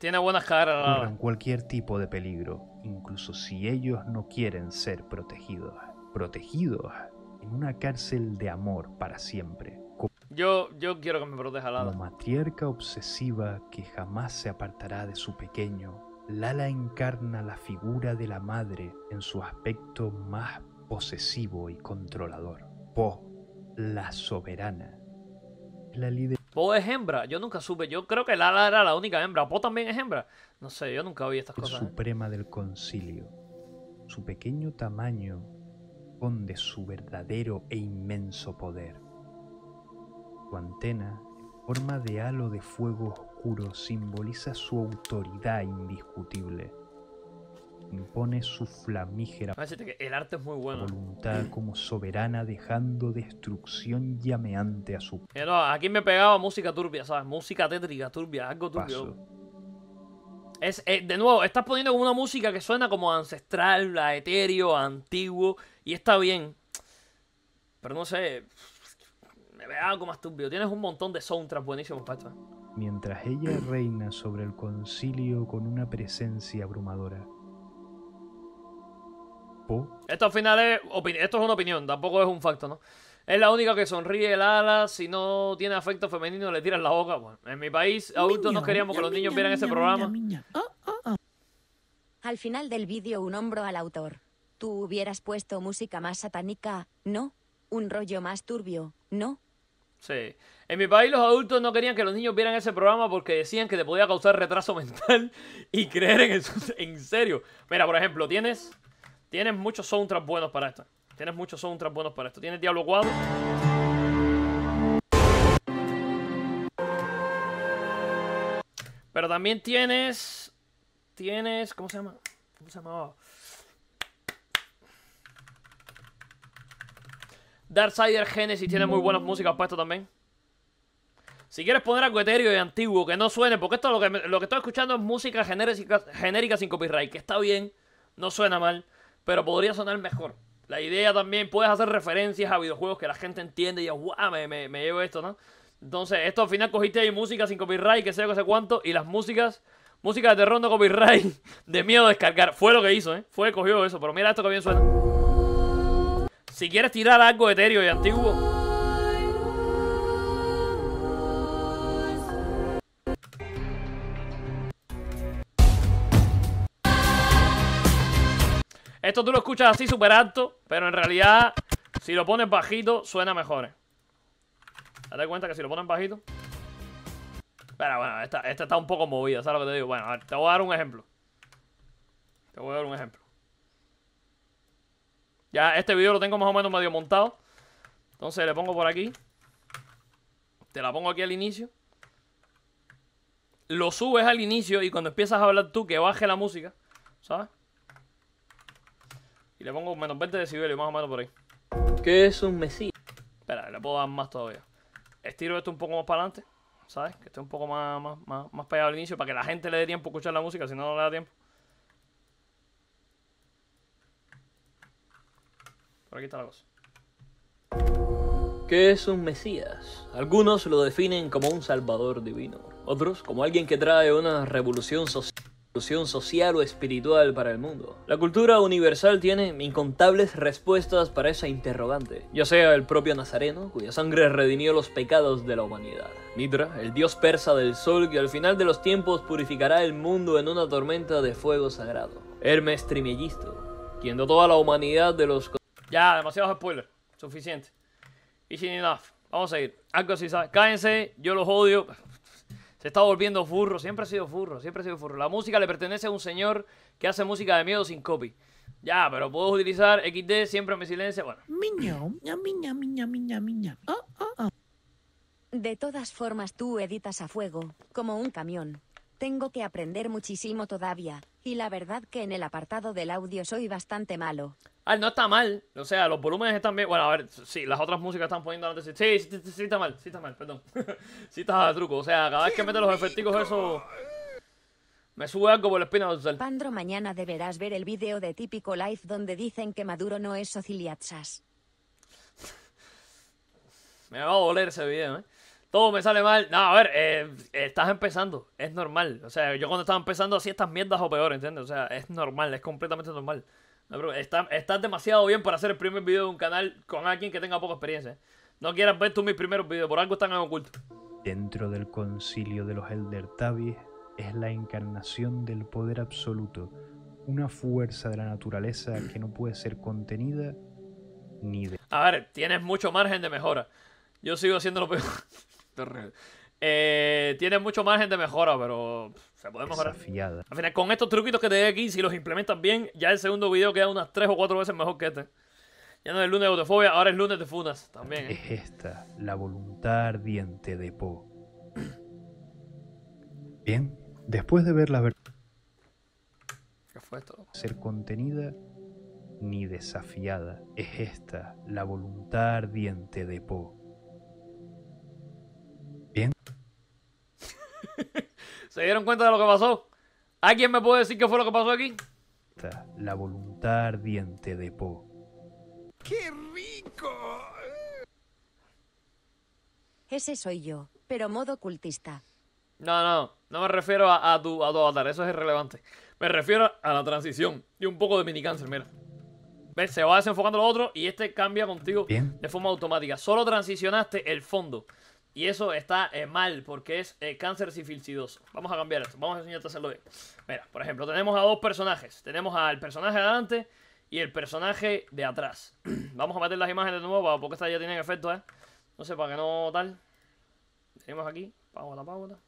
tiene buenas caras. en cualquier tipo de peligro, incluso si ellos no quieren ser protegidos. Protegidos en una cárcel de amor para siempre. Yo, quiero que me proteja Lala. La matriarca obsesiva que jamás se apartará de su pequeño, Lala encarna la figura de la madre en su aspecto más posesivo y controlador. Po, la soberana. La líder. Po es hembra, yo nunca supe, yo creo que Lala era la única hembra, Po también es hembra. No sé, yo nunca oí estas cosas. ¿eh? Suprema del concilio. Su pequeño tamaño esconde su verdadero e inmenso poder antena, en forma de halo de fuego oscuro, simboliza su autoridad indiscutible. Impone su flamígera el arte es muy bueno. voluntad como soberana, dejando destrucción llameante a su. aquí me pegaba música turbia, ¿sabes? Música tétrica, turbia, algo turbio. Es, eh, de nuevo, estás poniendo como una música que suena como ancestral, a etéreo, antiguo, y está bien. Pero no sé algo más turbio. Tienes un montón de soundtracks buenísimos para Mientras ella reina sobre el concilio con una presencia abrumadora. Esto al final es, esto es una opinión, tampoco es un facto, ¿no? Es la única que sonríe el ala, si no tiene afecto femenino le tiran la boca. en mi país, adultos no queríamos que los niños vieran ese programa. Ah, ah, ah. Al final del vídeo, un hombro al autor. Tú hubieras puesto música más satánica, ¿no? Un rollo más turbio, ¿no? Sí. En mi país los adultos no querían que los niños vieran ese programa porque decían que te podía causar retraso mental y creer en eso. En serio. Mira, por ejemplo, tienes, tienes muchos soundtracks buenos para esto. Tienes muchos soundtracks buenos para esto. Tienes Diablo 4. Pero también tienes... Tienes... ¿Cómo se llama? ¿Cómo se llamaba? Darksider Genesis tiene muy buenas músicas esto también. Si quieres poner algo etéreo y antiguo, que no suene, porque esto lo que, estoy escuchando es música genérica, genérica sin copyright, que está bien, no suena mal, pero podría sonar mejor. La idea también, puedes hacer referencias a videojuegos que la gente entiende y diga, me, me, llevo esto, ¿no? Entonces, esto al final cogiste ahí música sin copyright, que sé yo, sé cuánto, y las músicas, música de terror no copyright, de miedo a descargar. Fue lo que hizo, ¿eh? Fue, cogió eso, pero mira esto que bien suena. Si quieres tirar algo etéreo y antiguo. Esto tú lo escuchas así súper alto, pero en realidad si lo pones bajito suena mejor. ¿Te Date cuenta que si lo pones bajito... Pero bueno, esta está un poco movida, ¿sabes lo que te digo? Bueno, a ver, te voy a dar un ejemplo. Te voy a dar un ejemplo. Ya este video lo tengo más o menos medio montado. Entonces le pongo por aquí. Te la pongo aquí al inicio. Lo subes al inicio y cuando empiezas a hablar tú que baje la música, ¿sabes? Y le pongo menos 20 decibelios más o menos por ahí. ¿Qué es un mesí? Espera, le puedo dar más todavía. Estiro esto un poco más para adelante, ¿sabes? Que esté un poco más, más, más, pegado al inicio para que la gente le dé tiempo a escuchar la música, si no, no le da tiempo. aquí está la ¿Qué es un Mesías? Algunos lo definen como un salvador divino, otros como alguien que trae una revolución social social o espiritual para el mundo. La cultura universal tiene incontables respuestas para esa interrogante, ya sea el propio Nazareno, cuya sangre redimió los pecados de la humanidad, Mitra, el dios persa del sol que al final de los tiempos purificará el mundo en una tormenta de fuego sagrado, Hermes Trimellisto, quien dotó a la humanidad de los ya, demasiados spoilers. Suficiente. sin enough. Vamos a ir. Algo así, yo los odio. Se está volviendo furro. Siempre ha sido furro. Siempre ha sido furro. La música le pertenece a un señor que hace música de miedo sin copy. Ya, pero puedo utilizar XD siempre en mi silencio. Bueno. Miño, miña, miña, miña, miña. Oh, oh, oh. De todas formas, tú editas a fuego, como un camión. Tengo que aprender muchísimo todavía, y la verdad que en el apartado del audio soy bastante malo. Ah, no está mal. O sea, los volúmenes están bien. Bueno, a ver, sí, las otras músicas están poniendo antes. Sí, sí, está mal, sí está mal, perdón. sí está a truco. O sea, cada vez que mete los efecticos eso. Me sube algo por la espina Pandro, mañana deberás ver el video de Típico Live donde dicen que Maduro no es Sociliatsas. me va a doler ese video, ¿eh? Todo me sale mal. No, a ver, eh, estás empezando. Es normal. O sea, yo cuando estaba empezando Así estas mierdas o peor, ¿entiendes? O sea, es normal, es completamente normal estás demasiado bien para hacer el primer video de un canal con alguien que tenga poca experiencia. No quieras ver tú mis primeros videos, por algo están en oculto. Dentro del concilio de los Eldertavis es la encarnación del poder absoluto, una fuerza de la naturaleza que no puede ser contenida ni de... A ver, tienes mucho margen de mejora. Yo sigo haciendo lo peor. Eh, tienes mucho margen de mejora, pero se Desafiada. Al final, con estos truquitos que te di aquí, si los implementas bien, ya el segundo video queda unas 3 o 4 veces mejor que este. Ya no es el lunes de autofobia, ahora es lunes de funas también. ¿eh? Es esta, la voluntad ardiente de Po. Bien, después de ver la verdad. ¿Qué fue esto? Ser contenida ni desafiada. Es esta, la voluntad ardiente de Po. Bien. ¿Se dieron cuenta de lo que pasó? ¿Alguien me puede decir qué fue lo que pasó aquí? La voluntad ardiente de Po. ¡Qué rico! Ese soy yo, pero modo cultista. No, no, no me refiero a, tu, avatar, eso es irrelevante. Me refiero a la transición y un poco de mini cáncer, mira. ¿Ves? Se va desenfocando lo otro y este cambia contigo de forma automática. Solo transicionaste el fondo. Y eso está eh, mal porque es eh, cáncer sifilcidoso. Vamos a cambiar esto. Vamos a enseñarte a hacerlo bien. Mira, por ejemplo, tenemos a dos personajes. Tenemos al personaje de adelante y el personaje de atrás. Vamos a meter las imágenes de nuevo porque estas ya tienen efecto, ¿eh? No sé, para que no tal. Tenemos aquí. la pauta.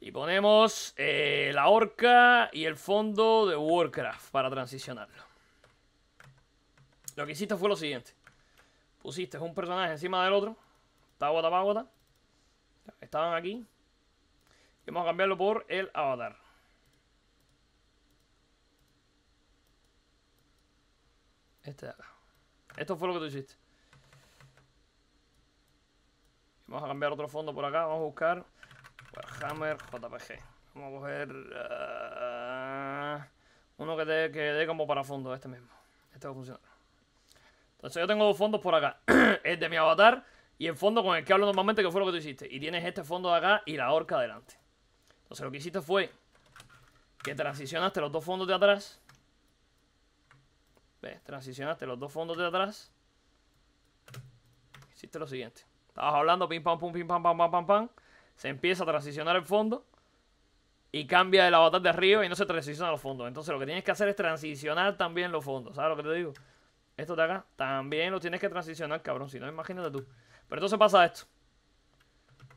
Y ponemos eh, la horca y el fondo de Warcraft para transicionarlo. Lo que hiciste fue lo siguiente. Pusiste un personaje encima del otro. Tabota, Pagota. Estaban aquí. Y vamos a cambiarlo por el avatar. Este de acá. Esto fue lo que tú hiciste. Vamos a cambiar otro fondo por acá. Vamos a buscar Warhammer JPG. Vamos a coger ah, uno que dé, que como para fondo, este mismo. Este va a funcionar. Entonces yo tengo dos fondos por acá. Es de mi avatar y el fondo con el que hablo normalmente, que fue lo que tú hiciste. Y tienes este fondo de acá y la horca adelante Entonces lo que hiciste fue que transicionaste los dos fondos de atrás. ¿Ves? Transicionaste los dos fondos de atrás. Hiciste lo siguiente. Estabas hablando, pim, pam, pum, pim, pam, pam, pam, pam, pam. Se empieza a transicionar el fondo. Y cambia de la avatar de arriba y no se transiciona los fondos. Entonces lo que tienes que hacer es transicionar también los fondos. ¿Sabes lo que te digo? Esto de acá también lo tienes que transicionar, cabrón. Si no, imagínate tú. Pero entonces pasa esto.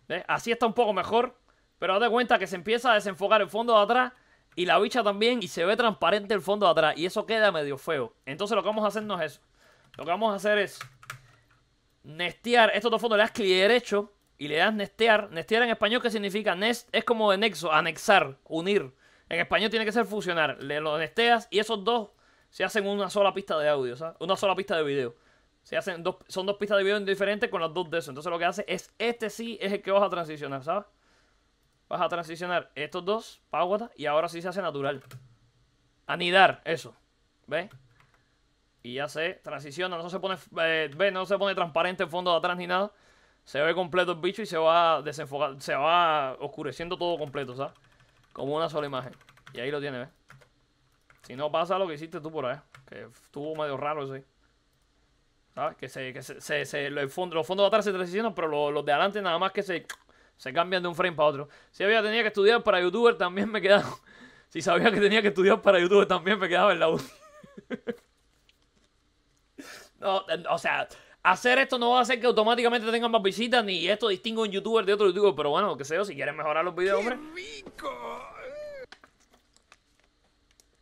¿Ves? Así está un poco mejor. Pero date cuenta que se empieza a desenfocar el fondo de atrás y la bicha también y se ve transparente el fondo de atrás. Y eso queda medio feo. Entonces lo que vamos a hacer no es eso. Lo que vamos a hacer es nestear estos dos fondos. Le das clic derecho y le das nestear. Nestear en español, que significa? Nest es como de nexo, anexar, unir. En español tiene que ser fusionar. Le lo nesteas y esos dos se hacen una sola pista de audio, Una sola pista de video. Se hacen son dos pistas de video diferentes con las dos de eso. Entonces lo que hace es, este sí es el que vas a transicionar, ¿sabes? Vas a transicionar estos dos, pauta, y ahora sí se hace natural. Anidar, eso. ¿Ves? Y ya se transiciona, no se pone, eh, No se pone transparente el fondo de atrás ni nada. Se ve completo el bicho y se va Desenfocando, se va oscureciendo todo completo, ¿sabes? Como una sola imagen. Y ahí lo tiene, ¿ves? Si no pasa lo que hiciste tú por ahí. Que estuvo medio raro eso que, se, que se, se, los, fondos, de atrás se transicionan, pero los, de adelante nada más que se, cambian de un frame para otro. Si había tenía que estudiar para youtuber, también me quedaba. Si sabía que tenía que estudiar para youtuber, también me quedaba en la U. no, eh, o sea, hacer esto no va a hacer que automáticamente tengan más visitas, ni esto distingue un youtuber de otro youtuber, pero bueno, que sé yo, si quieres mejorar los videos, hombre.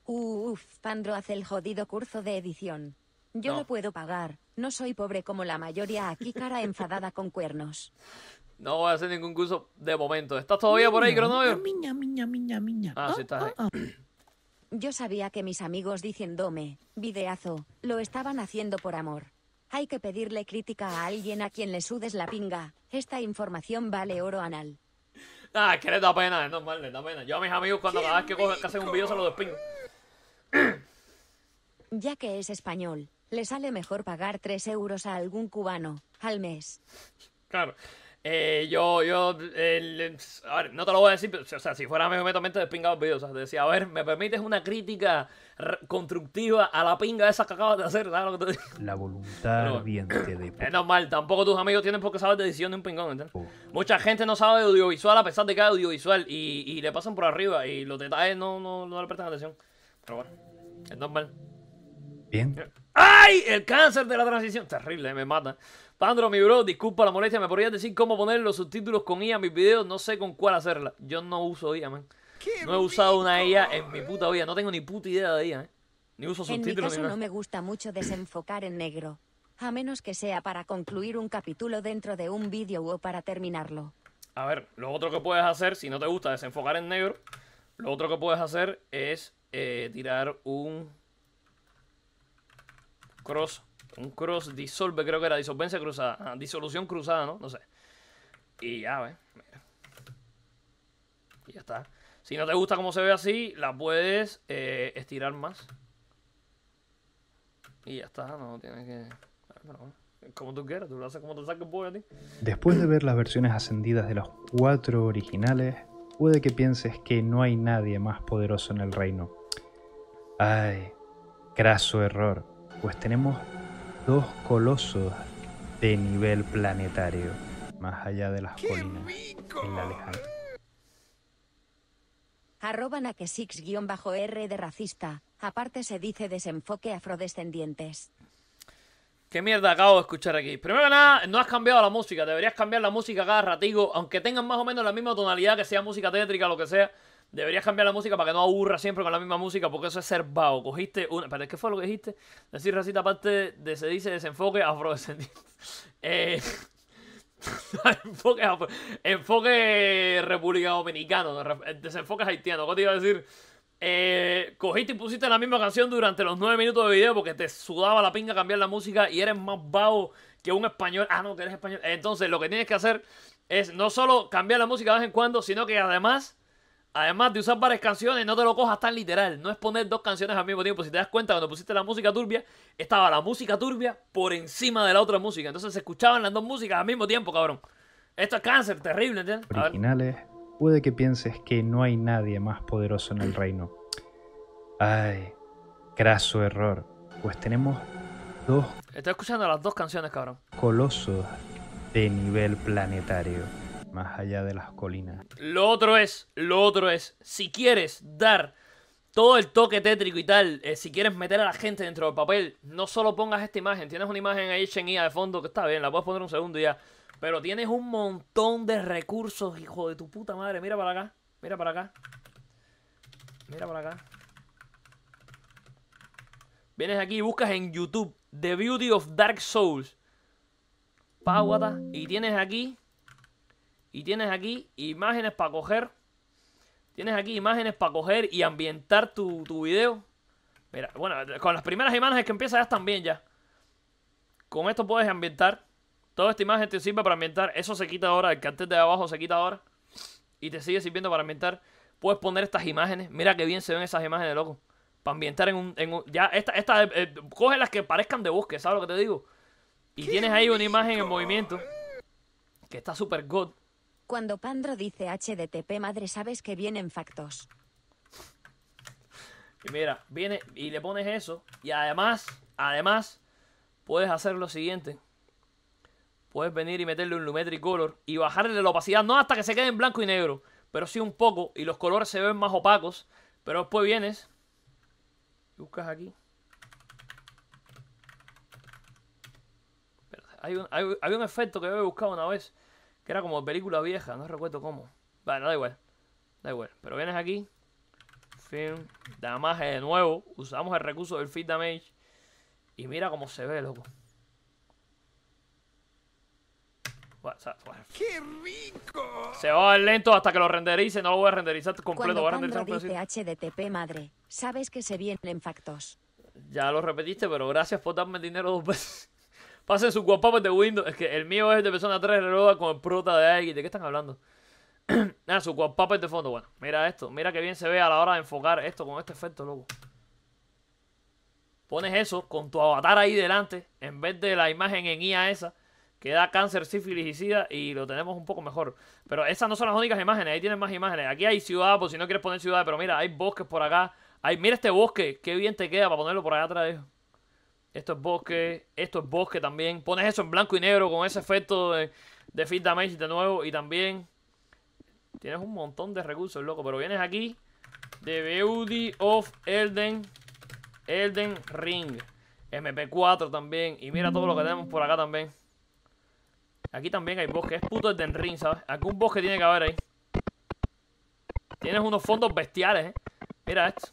Uf, Pandro hace el jodido curso de edición. Yo lo puedo pagar. No soy pobre como la mayoría aquí, cara enfadada con cuernos. No voy a hacer ningún curso de momento. ¿Estás todavía por ahí, Cronovio? Miña, miña, miña, miña. Ah, sí, estás ahí. Ah, ah, ah. Yo sabía que mis amigos diciéndome, videazo, lo estaban haciendo por amor. Hay que pedirle crítica a alguien a quien le sudes la pinga. Esta información vale oro anal. Ah, es que les da pena, es normal, les da pena. Yo a mis amigos cuando cada vez que, hacen un vídeo se lo despingo. Ya que es español, le sale mejor pagar 3 euros a algún cubano al mes. Claro. Eh, yo, yo, a ver, no te lo voy a decir, pero, o sea, si fuera me meto mente despingado el video, o decía, a ver, ¿me permites una crítica constructiva a la pinga esa que acabas de hacer? ¿Sabes lo que te digo? La voluntad de... Es normal, tampoco tus amigos tienen por qué saber de edición de un pingón, ¿entiendes? Oh. Mucha gente no sabe de audiovisual a pesar de que es audiovisual y, y le pasan por arriba y los detalles no, no le prestan atención, pero bueno, es normal. Bien. ¡Ay! El cáncer de la transición. Terrible, me mata. Pandro, mi bro, disculpa la molestia. ¿Me podrías decir cómo poner los subtítulos con IA en mis videos? No sé con cuál hacerla. Yo no uso IA, man. No he usado una IA en mi puta vida. No tengo ni puta idea de IA, ¿eh? Ni uso subtítulos. En mi no me gusta mucho desenfocar en negro. A menos que sea para concluir un capítulo dentro de un vídeo o para terminarlo. A ver, lo otro que puedes hacer, si no te gusta desenfocar en negro, lo otro que puedes hacer es eh, tirar un Cross. Un cross disolve, creo que era disolvencia cruzada. Ah, disolución cruzada, ¿no? No sé. Y ya, ve Y ya está. Si no te gusta cómo se ve así, la puedes eh, estirar más. Y ya está, no tienes que... Ah, como tú quieras, tú lo haces como te saques a ti. Después de ver las versiones ascendidas de los cuatro originales, puede que pienses que no hay nadie más poderoso en el reino. Ay, craso error pues tenemos dos colosos de nivel planetario, más allá de las colinas, en la lejana. Arroban a r de racista. Aparte se dice desenfoque afrodescendientes. Qué mierda acabo de escuchar aquí. Primero que nada, no has cambiado la música. Deberías cambiar la música cada ratito, aunque tengan más o menos la misma tonalidad, que sea música tétrica, lo que sea. Deberías cambiar la música para que no aburra siempre con la misma música, porque eso es ser vago. Cogiste una. qué fue lo que dijiste? Decir racita, aparte de se dice desenfoque afrodescendiente. Eh. enfoque, enfoque República Dominicana eh, desenfoque haitiano. ¿qué te iba a decir? Eh, cogiste y pusiste la misma canción durante los nueve minutos de video porque te sudaba la pinga cambiar la música y eres más vago que un español. Ah, no, que eres español. Entonces, lo que tienes que hacer es no solo cambiar la música de vez en cuando, sino que además Además de usar varias canciones, no te lo cojas tan literal. No es poner dos canciones al mismo tiempo. Si te das cuenta, cuando pusiste la música turbia, estaba la música turbia por encima de la otra música. Entonces se escuchaban las dos músicas al mismo tiempo, cabrón. Esto es cáncer, terrible, ¿entiendes? Originales, puede que pienses que no hay nadie más poderoso en el reino. Ay, graso error. Pues tenemos dos. Estoy escuchando las dos canciones, cabrón. Colosos de nivel planetario más allá de las colinas. Lo otro es, lo otro es, si quieres dar todo el toque tétrico y tal, eh, si quieres meter a la gente dentro del papel, no solo pongas esta imagen, tienes una imagen ahí chenía de fondo que está bien, la puedes poner un segundo ya, pero tienes un montón de recursos, hijo de tu puta madre, mira para acá, mira para acá, mira para acá. Vienes aquí y buscas en YouTube The Beauty of Dark Souls. Páguata. Y tienes aquí y tienes aquí imágenes para coger. Tienes aquí imágenes para coger y ambientar tu, tu video. Mira, bueno, con las primeras imágenes que empiezas ya están bien ya. Con esto puedes ambientar. Toda esta imagen te sirve para ambientar. Eso se quita ahora, el antes de abajo se quita ahora. Y te sigue sirviendo para ambientar. Puedes poner estas imágenes. Mira qué bien se ven esas imágenes, loco. Para ambientar en un... ya, esta, eh, eh, coge las que parezcan de bosque, ¿sabes lo que te digo? Y tienes ahí una imagen en movimiento. Que está súper good. Cuando Pandro dice HDTP, madre, sabes que vienen factos. Y mira, viene y le pones eso. Y además, además, puedes hacer lo siguiente. Puedes venir y meterle un Lumetri Color y bajarle la opacidad, no hasta que se quede en blanco y negro, pero sí un poco y los colores se ven más opacos. Pero después vienes buscas aquí. Hay un, hay, un efecto que yo he buscado una vez que era como película vieja, no recuerdo cómo. vale, da igual. Da igual. Pero vienes aquí. Film Damage eh, de nuevo. Usamos el recurso del Feed Damage. Y mira cómo se ve, loco. ¡Qué rico! Se va a lento hasta que lo renderice. No lo voy a renderizar completo. voy a renderizar dice HDTP, madre, sabes que se vienen factos. Ya lo repetiste, pero gracias por darme el dinero dos veces. Pasen su wallpaper de Windows. Es que el mío es de Persona 3 Reload con el prota de AX. ¿De qué están hablando? Nada, ah, su wallpaper de fondo. Bueno, mira esto. Mira que bien se ve a la hora de enfocar esto con este efecto, loco. Pones eso con tu avatar ahí delante. En vez de la imagen en IA esa. Que da cáncer, sífilis y sida. Y lo tenemos un poco mejor. Pero esas no son las únicas imágenes. Ahí tienen más imágenes. Aquí hay ciudad, por si no quieres poner ciudad. Pero mira, hay bosques por acá. hay mira este bosque. que bien te queda para ponerlo por allá atrás, esto es bosque. Esto es bosque también. Pones eso en blanco y negro con ese efecto de, de Damage de nuevo. Y también tienes un montón de recursos, loco. Pero vienes aquí. The Beauty of Elden, Elden Ring. MP4 también. Y mira todo lo que tenemos por acá también. Aquí también hay bosque. Es puto Elden Ring, ¿sabes? Algún bosque tiene que haber ahí. Tienes unos fondos bestiales, ¿eh? Mira esto.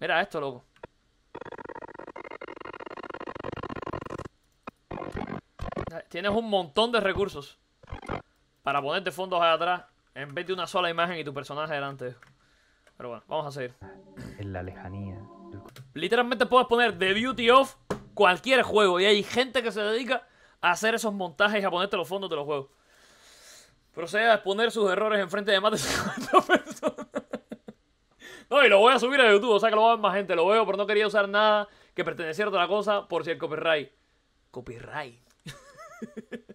Mira esto, loco. Tienes un montón de recursos para ponerte fondos allá atrás en vez de una sola imagen y tu personaje delante. Pero bueno, vamos a seguir. En la lejanía. Literalmente puedes poner The Beauty of cualquier juego y hay gente que se dedica a hacer esos montajes y a ponerte los fondos de los juegos. Procede a exponer sus errores en frente de más de 50 personas lo voy a subir a YouTube, o sea que lo va más gente. Lo veo, pero no quería usar nada que perteneciera a otra cosa por si el copyright. Copyright.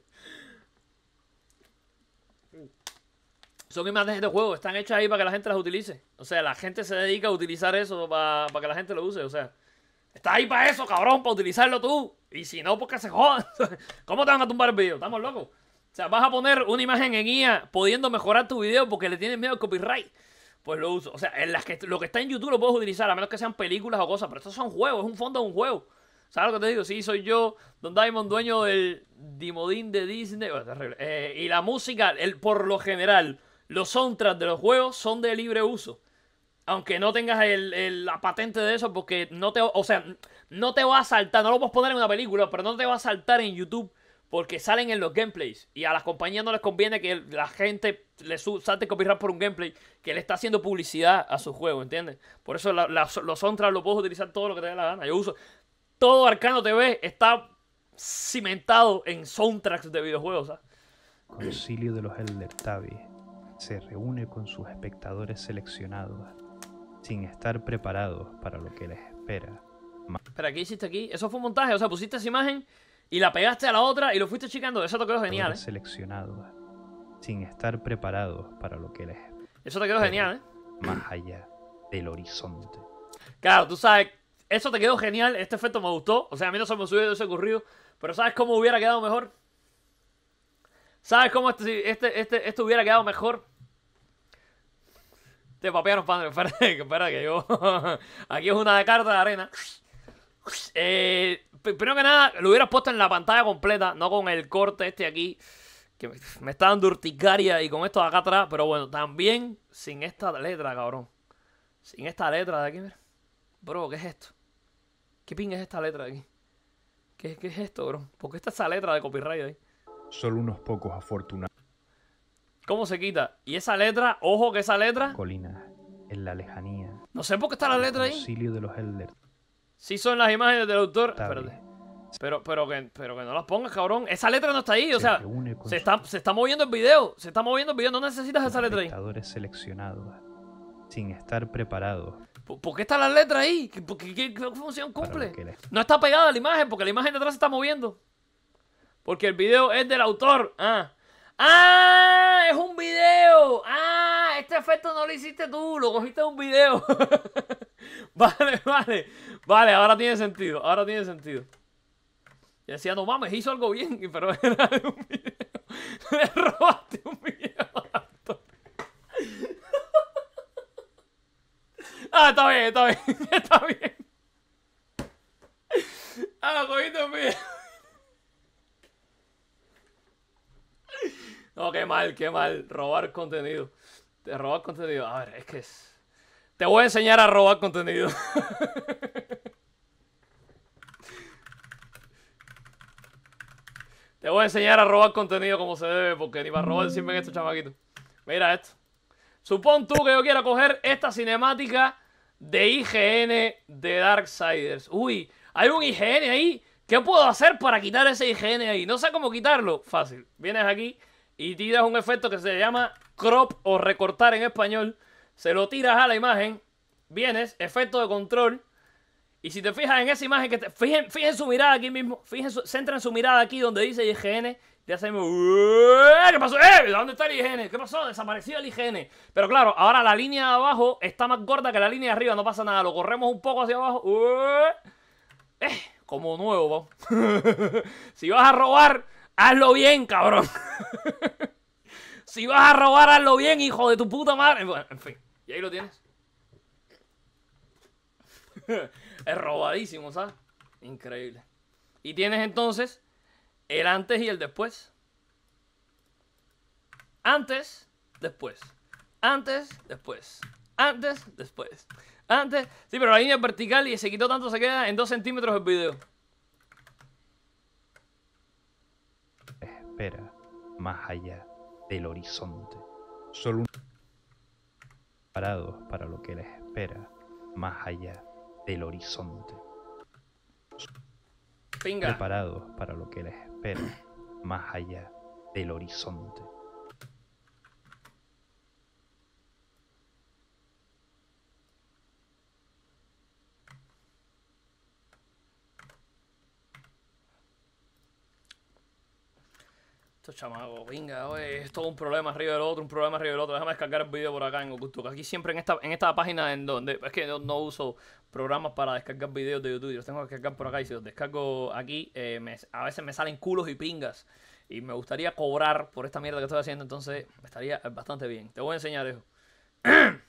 Son imágenes de juego, están hechas ahí para que la gente las utilice. O sea, la gente se dedica a utilizar eso para, que la gente lo use. O sea, está ahí para eso, cabrón, para utilizarlo tú. Y si no, porque pues se jodan. ¿Cómo te van a tumbar el video? Estamos locos. O sea, vas a poner una imagen en IA pudiendo mejorar tu video porque le tienes miedo al copyright pues lo uso. O sea, en las que, lo que está en YouTube lo puedes utilizar, a menos que sean películas o cosas, pero estos son juegos, es un fondo de un juego. ¿Sabes lo que te digo? Sí, soy yo, Don Diamond, dueño del Dimodín de Disney. Eh, y la música, el, por lo general, los soundtracks de los juegos son de libre uso. Aunque no tengas la patente de eso, porque no te, o sea, no te va a saltar, no lo puedes poner en una película, pero no te va a saltar en YouTube porque salen en los gameplays y a las compañías no les conviene que la gente le salte copyright por un gameplay que le está haciendo publicidad a su juego, ¿entiendes? Por eso los soundtracks los puedes utilizar todo lo que te dé la gana. Yo uso todo Arcano TV está cimentado en soundtracks de videojuegos. ¿sabes? Concilio de los Elder se reúne con sus espectadores seleccionados sin estar preparados para lo que les espera. Pero qué hiciste aquí, eso fue un montaje, o sea, pusiste esa imagen y la pegaste a la otra y lo fuiste chicando. Eso te quedó genial, ¿eh? sin estar para lo que les. Eso te quedó genial, ¿eh? Más allá del horizonte. Claro, tú sabes, eso te quedó genial. Este efecto me gustó. O sea, a mí no se me subió ese ocurrido. Pero ¿sabes cómo hubiera quedado mejor? ¿Sabes cómo este, este, este, este, hubiera quedado mejor? Te papearon, padre. Espera, espera que yo. Aquí es una de carta de arena. Eh, primero que nada, lo hubieras puesto en la pantalla completa, no con el corte este aquí. Que me, está dando urticaria y con esto acá atrás. Pero bueno, también sin esta letra, cabrón. Sin esta letra de aquí, mira. Bro, ¿qué es esto? ¿Qué ping es esta letra de aquí? ¿Qué, es esto, bro? ¿Por qué está esa letra de copyright ahí? Solo unos pocos afortunados. ¿Cómo se quita? Y esa letra, ojo que esa letra. Colina, en la lejanía. No sé por qué está la letra ahí. de los Elders. Si son las imágenes del autor. Pero, pero, que, pero que no las pongas, cabrón. Esa letra no está ahí, o sea, se está, moviendo el video. Se está moviendo el video, no necesitas esa letra ahí. seleccionados, sin estar preparados. ¿Por, qué está la letra ahí? qué, función cumple? No está pegada a la imagen, porque la imagen detrás se está moviendo. Porque el video es del autor. Ah. ¡Ah! ¡Es un video! ¡Ah! Este efecto no lo hiciste tú, lo cogiste en un video. vale, vale. Vale, ahora tiene sentido, ahora tiene sentido. Y decía, no mames, hizo algo bien, pero era un video. robaste un video Ah, está bien, está bien, está bien. Ah, cogiste un video. No, qué mal, qué mal. Robar contenido. robar contenido. A ver, es que es... Te voy a enseñar a robar contenido. Te voy a enseñar a robar contenido como se debe, porque ni para robar sirven estos chavaquitos. Mira esto. Supón tú que yo quiero coger esta cinemática de IGN de Darksiders. Uy, hay un IGN ahí. ¿Qué puedo hacer para quitar ese IGN ahí? No sé cómo quitarlo. Fácil. Vienes aquí y tiras un efecto que se llama crop o recortar en español. Se lo tiras a la imagen. Vienes, efecto de control. Y si te fijas en esa imagen, que te, fijen, su mirada aquí mismo, fijen centra su mirada aquí donde dice IGN, te hacemos, eh, ¿qué pasó? Eh, ¿Dónde está el IGN? ¿Qué pasó? Desapareció el IGN. Pero claro, ahora la línea de abajo está más gorda que la línea de arriba, no pasa nada, lo corremos un poco hacia abajo, eh, como nuevo, si vas a robar, hazlo bien, cabrón. si vas a robar, hazlo bien, hijo de tu puta madre. en fin, y ahí lo tienes. es robadísimo, ¿sabes? Increíble. Y tienes entonces el antes y el después. Antes, después. Antes, después. Antes, después. Antes. Sí, pero la línea vertical y se quitó tanto, se queda en 2 centímetros el video. Espera, más allá del horizonte. Solo un... parados para lo que les espera, más allá del horizonte. Venga. Preparados para lo que les espera más allá del horizonte. chamago, venga, es todo un problema arriba del otro, un problema arriba del otro. Déjame descargar el video por acá en Oculto. Aquí siempre en esta, en esta página en donde. Es que no, uso programas para descargar videos de YouTube. los tengo que descargar por acá y si los descargo aquí, eh, a veces me salen culos y pingas. Y me gustaría cobrar por esta mierda que estoy haciendo, entonces estaría bastante bien. Te voy a enseñar eso.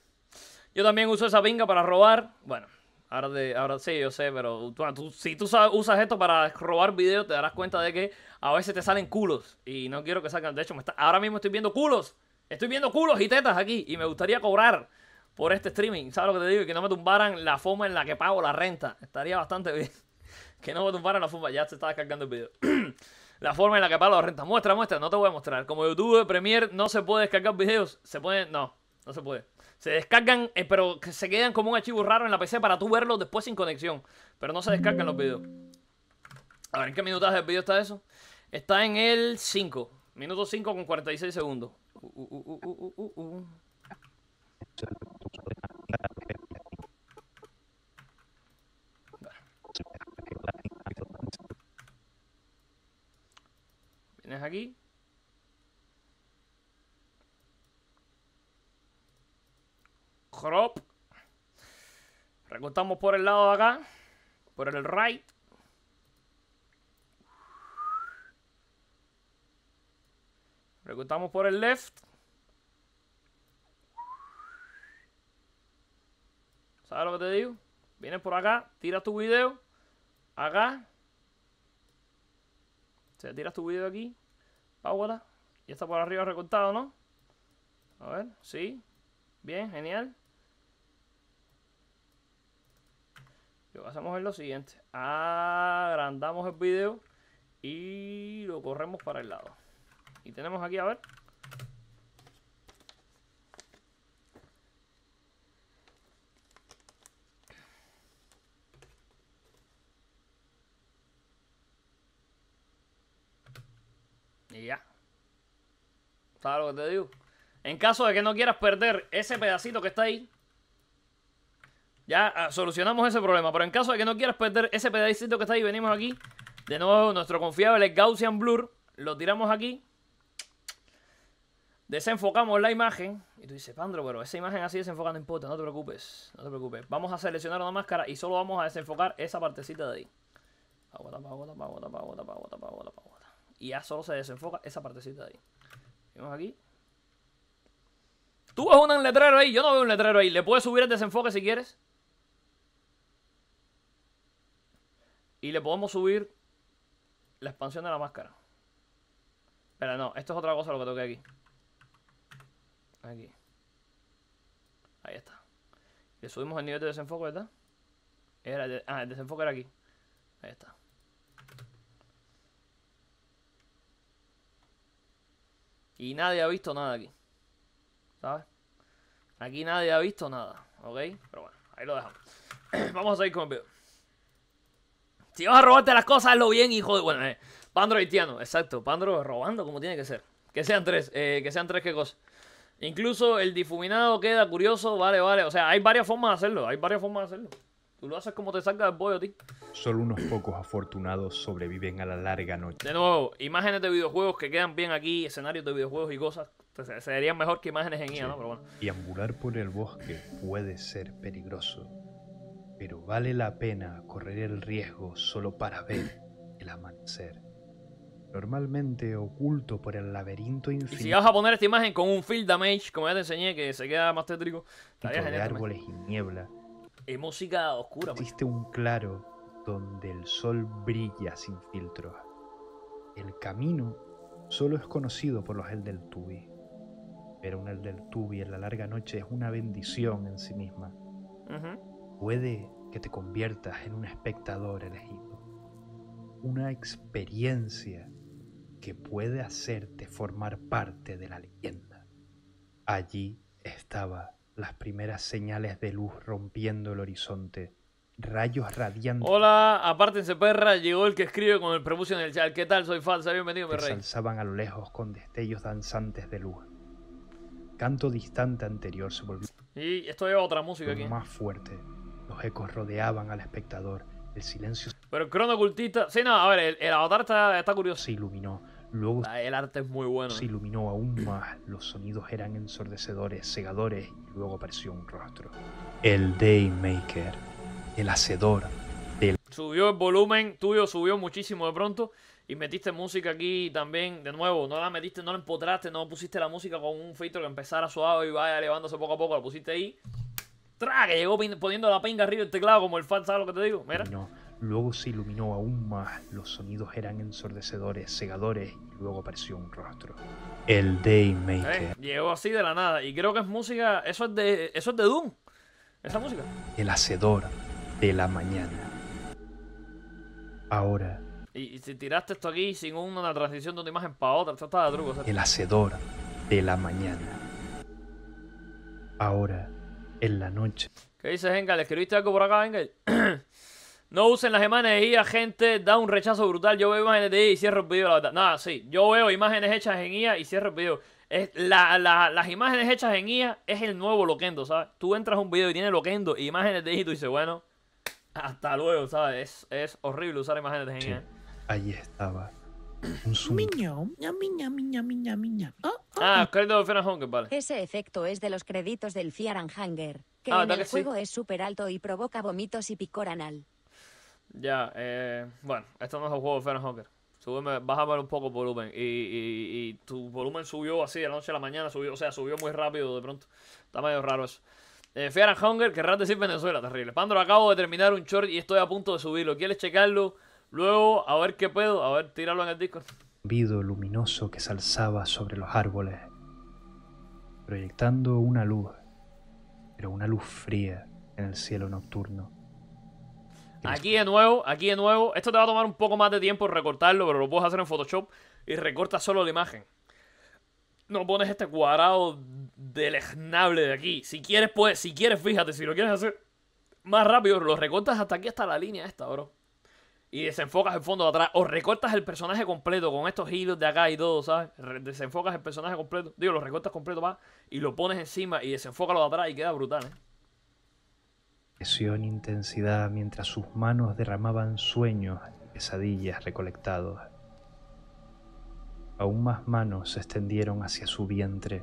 Yo también uso esa pinga para robar. Bueno, Ahora, ahora sí, yo sé, pero si tú usas esto para robar videos, te darás cuenta de que a veces te salen culos. Y no quiero que salgan. De hecho, ahora mismo estoy viendo culos. Estoy viendo culos y tetas aquí. Y me gustaría cobrar por este streaming. ¿Sabes lo que te digo? Que no me tumbaran la forma en la que pago la renta. Estaría bastante bien. Que no me tumbaran la forma. Ya se está descargando el video. la forma en la que pago la renta. Muestra, muestra. No te voy a mostrar. Como YouTube Premiere no se puede descargar videos. Se puede. No, no se puede. Se descargan, eh, pero se quedan como un archivo raro en la PC para tú verlo después sin conexión. Pero no se descargan los videos. A ver, ¿en qué minutaje del video está eso? Está en el 5. Minuto 5 con 46 segundos. Uh, uh, uh, Vienes aquí. Recortamos por el lado de acá. Por el right. Recortamos por el left. ¿Sabes lo que te digo? Viene por acá, tira tu video. Acá. O sea, tiras tu video aquí. Ahora. y está por arriba recortado, ¿no? A ver, sí. Bien, genial. Lo que hacemos es lo siguiente. Agrandamos el video y lo corremos para el lado. Y tenemos aquí, a ver. Y ya. ¿Sabes lo que te digo? En caso de que no quieras perder ese pedacito que está ahí, ya ah, solucionamos ese problema. Pero en caso de que no quieras perder ese pedacito que está ahí, venimos aquí. De nuevo, nuestro confiable Gaussian Blur. Lo tiramos aquí. Desenfocamos la imagen. Y tú dices, Pandro, pero esa imagen así desenfocada no importa. No te preocupes. No te preocupes. Vamos a seleccionar una máscara y solo vamos a desenfocar esa partecita de ahí. Y ya solo se desenfoca esa partecita de ahí. Vemos aquí. Tú ves un letrero ahí. Yo no veo un letrero ahí. Le puedes subir el desenfoque si quieres. Y le podemos subir la expansión de la máscara. Pero no, esto es otra cosa lo que toqué aquí. Aquí. Ahí está. Le subimos el nivel de desenfoque, ¿verdad? Era ah, el desenfoque era aquí. Ahí está. Y nadie ha visto nada aquí. ¿Sabes? Aquí nadie ha visto nada, ¿ok? Pero bueno, ahí lo dejamos. Vamos a seguir con el video. Si vas a robarte las cosas, hazlo bien, hijo de. Bueno, eh, Pandro haitiano, exacto. Pandro robando como tiene que ser. Que sean tres, eh, que sean tres, qué cosas. Incluso el difuminado queda curioso, vale, vale. O sea, hay varias formas de hacerlo, hay varias formas de hacerlo. Tú lo haces como te salga del pollo, tío. Solo unos pocos afortunados sobreviven a la larga noche. De nuevo, imágenes de videojuegos que quedan bien aquí, escenarios de videojuegos y cosas. serían mejor que imágenes en IA, ¿no? Pero bueno. Y ambular por el bosque puede ser peligroso pero vale la pena correr el riesgo solo para ver el amanecer. Normalmente oculto por el laberinto infinito. Y si vas a poner esta imagen con un field damage, como ya te enseñé, que se queda más tétrico, estaría de árboles y niebla. Es música oscura. Pues. Existe un claro donde el sol brilla sin filtros. El camino solo es conocido por los tubi Pero un Tubi en la larga noche es una bendición en sí misma. Uh puede que te conviertas en un espectador elegido, una experiencia que puede hacerte formar parte de la leyenda. Allí estaba las primeras señales de luz rompiendo el horizonte, rayos radiantes. Hola, apártense perra, llegó el que escribe con el prepucio en el chat. ¿Qué tal? Soy falsa, bienvenido, mi rey. Se a lo lejos con destellos danzantes de luz. Canto distante anterior se volvió. Y esto lleva otra música aquí. Más fuerte los ecos rodeaban al espectador. El silencio. Pero el crono ocultista. Sí, no, a ver, el, avatar está, está, curioso. Se iluminó. Luego. Ah, el arte es muy bueno. Se iluminó aún más. Los sonidos eran ensordecedores, cegadores, y luego apareció un rostro. El Daymaker. El hacedor del. Subió el volumen tuyo, subió muchísimo de pronto. Y metiste música aquí también, de nuevo, no la metiste, no la empotraste, no pusiste la música con un filtro que empezara suave y vaya elevándose poco a poco, la pusiste ahí. ¡Tra! Que llegó poniendo la pinga arriba el teclado como el fan, ¿sabes lo que te digo? Mira. No. Luego se iluminó aún más, los sonidos eran ensordecedores, cegadores, y luego apareció un rostro. El Daymaker. Eh, llegó así de la nada, y creo que es música, eso es de, eso es de Doom, esa música. El hacedor de la mañana. Ahora. Y, si tiraste esto aquí sin una transición de una imagen para otra, esto está de truco. El hacedor de la mañana. Ahora en la noche. ¿Qué dices, Engel? ¿Escribiste algo por acá, Engel? no usen las imágenes de IA, gente. Da un rechazo brutal. Yo veo imágenes de IA y cierro el video, la Nada, sí. Yo veo imágenes hechas en IA y cierro el video. las imágenes hechas en IA es el nuevo loquendo, ¿sabes? Tú entras a un video y tiene loquendo y imágenes de IA y tú dices, bueno, hasta luego, ¿sabes? Es, horrible usar imágenes de IA. Sí, ahí estaba. Ah, ah. ah crédito de Hunger, vale. Ese efecto es de los créditos del Fear Hunger, que ah, el juego es súper alto y provoca vómitos y picor anal. Ya, eh, bueno, esto no es el juego de Fear and Hunger. Súbeme, un poco el volumen. Y, tu volumen subió así de la noche a la mañana, subió, o sea, subió muy rápido de pronto. Está medio raro eso. Eh, Fear and Hunger, querrás decir Venezuela, terrible. Pandro, acabo de terminar un short y estoy a punto de subirlo. ¿Quieres checarlo? Luego, a ver qué puedo, a ver, tíralo en el Discord. Vido luminoso que salzaba sobre los árboles, proyectando una luz, pero una luz fría en el cielo nocturno. Aquí de nuevo, aquí de nuevo. Esto te va a tomar un poco más de tiempo recortarlo, pero lo puedes hacer en Photoshop y recortas solo la imagen. No pones este cuadrado Delegnable de aquí. Si quieres, pues, si quieres, fíjate, si lo quieres hacer más rápido, lo recortas hasta aquí, hasta la línea esta, bro y desenfocas el fondo de atrás o recortas el personaje completo con estos hilos de acá y todo, ¿sabes? Desenfocas el personaje completo, digo, lo recortas completo, va, y lo pones encima y desenfocas lo de atrás y queda brutal, ¿eh? Presión, e intensidad, mientras sus manos derramaban sueños, Y pesadillas recolectados. Aún más manos se extendieron hacia su vientre,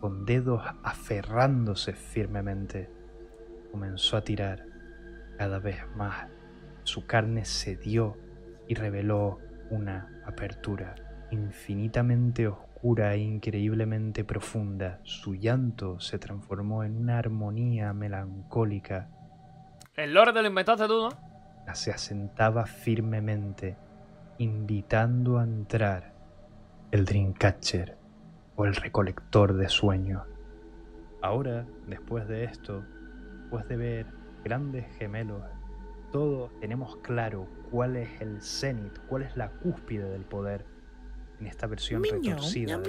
con dedos aferrándose firmemente. Comenzó a tirar cada vez más su carne cedió y reveló una apertura infinitamente oscura e increíblemente profunda. Su llanto se transformó en una armonía melancólica. El Lord te lo inventaste tú, ¿no? Se asentaba firmemente, invitando a entrar el Dreamcatcher o el recolector de sueños. Ahora, después de esto, después de ver grandes gemelos todo tenemos claro cuál es el cenit, cuál es la cúspide del poder en esta versión retorcida.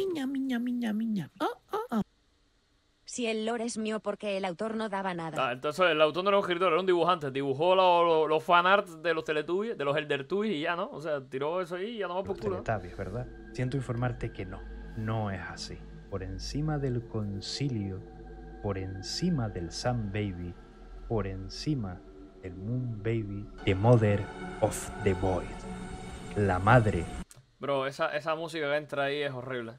Si el lore es mío porque el autor no daba nada. Ah, entonces el autor no era un escritor, era un dibujante. Dibujó los lo, fanarts de los Teletubbies, de los Elder y ya, ¿no? O sea, tiró eso ahí y ya no va por culo. Teletubbies, ¿verdad? Siento informarte que no, no es así. Por encima del concilio, por encima del Sam Baby, por encima el Moon Baby, The Mother of the Void. La madre. Bro, esa, música que entra ahí es horrible.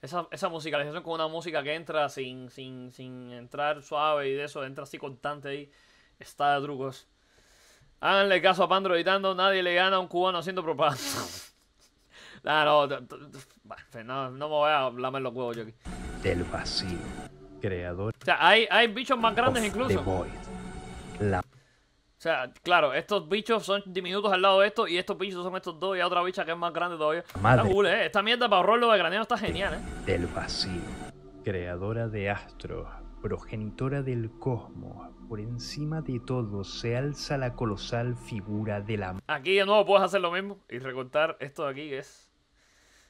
Esa, esa musicalización con una música que entra sin, sin, sin entrar suave y de eso, entra así constante ahí. Está de trucos. Háganle caso a Pandro editando, nadie le gana a un cubano haciendo propaganda. no, no, no, me voy a lamer los huevos yo aquí. Del vacío, creador. O sea, hay, bichos más grandes incluso. The Void. La o sea, claro, estos bichos son diminutos al lado de estos y estos bichos son estos dos y otra bicha que es más grande todavía. Madre. Eh, esta mierda para ahorrarlo de granero está genial, ¿eh? Del vacío, creadora de astros, progenitora del cosmos, por encima de todo se alza la colosal figura de la... Aquí de nuevo puedes hacer lo mismo y recortar esto de aquí que es...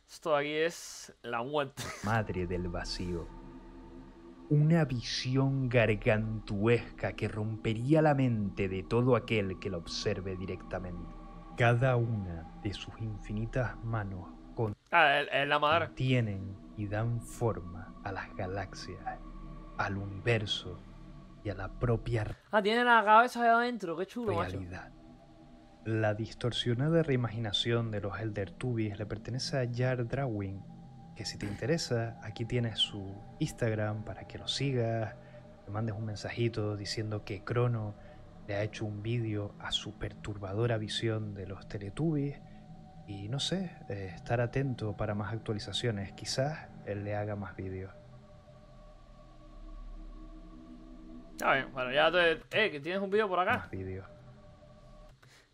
Esto de aquí es la muerte. Madre del vacío una visión gargantuesca que rompería la mente de todo aquel que la observe directamente. Cada una de sus infinitas manos con ah, el, contienen y dan forma a las galaxias, al universo y a la propia Ah, la cabeza de adentro, qué chulo, La distorsionada reimaginación de los Elder Tubis le pertenece a Jar Drawing que si te interesa, aquí tienes su Instagram para que lo sigas, le mandes un mensajito diciendo que Crono le ha hecho un vídeo a su perturbadora visión de los Teletubbies y no sé, eh, estar atento para más actualizaciones, quizás él le haga más vídeos. Está bien, bueno, ya te... Eh, que tienes un vídeo por acá. Más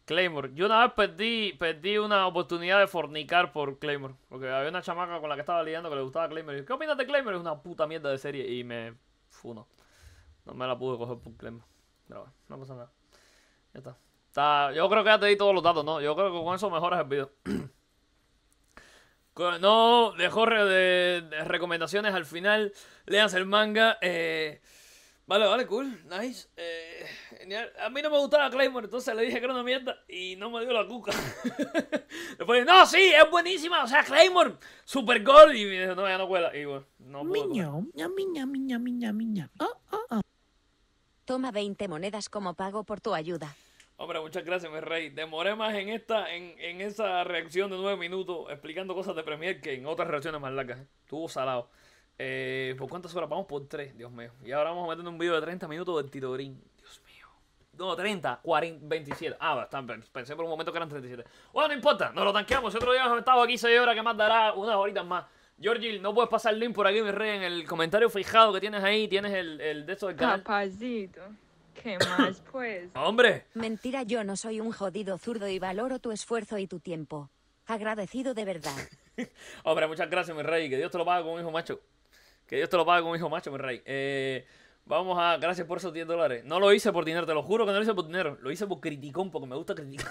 Claymore. Yo una vez perdí, perdí una oportunidad de fornicar por Claymore. Porque había una chamaca con la que estaba lidiando que le gustaba Claymore. Y yo, ¿Qué opinas de Claymore? Es una puta mierda de serie. Y me funo. No me la pude coger por Claymore. Pero bueno, no pasa nada. Ya está. Yo creo que ya te di todos los datos, ¿no? Yo creo que con eso mejoras el video. no, dejo de, recomendaciones al final. Leas el manga. Eh. Vale, vale, cool, nice. Eh, genial. A mí no me gustaba Claymore, entonces le dije que era una mierda y no me dio la cuca. Después dije, no, sí, es buenísima. O sea, Claymore, super gol. Y me dice, no, ya no cuela. Y bueno, no puedo. miña, miña, miña, miña. Ah, ah, ah. Toma 20 monedas como pago por tu ayuda. Hombre, muchas gracias, mi rey. Demoré más en esta, en, en esa reacción de nueve minutos explicando cosas de Premier que en otras reacciones más largas. ¿eh? Estuvo salado. Eh, ¿Por cuántas horas? Vamos por tres, Dios mío. Y ahora vamos a meter un video de 30 minutos del Tito Dios mío. No, 30, 40, 27. Ah, pensé por un momento que eran 37. Bueno, no importa, nos lo tanqueamos. otro día hemos estado aquí 6 horas, que más dará unas horitas más. Georgil, no puedes pasar el link por aquí, mi rey. En el comentario fijado que tienes ahí, tienes el, de estos del canal. ¿Qué más, pues? ¡Hombre! Mentira, yo no soy un jodido zurdo y valoro tu esfuerzo y tu tiempo. Agradecido de verdad. Hombre, muchas gracias, mi rey. Que Dios te lo pague con hijo macho. Que Dios te lo pague con un hijo macho, mi rey. Eh, vamos a. Gracias por esos 10 dólares. No lo hice por dinero, te lo juro que no lo hice por dinero. Lo hice por criticón, porque me gusta criticar.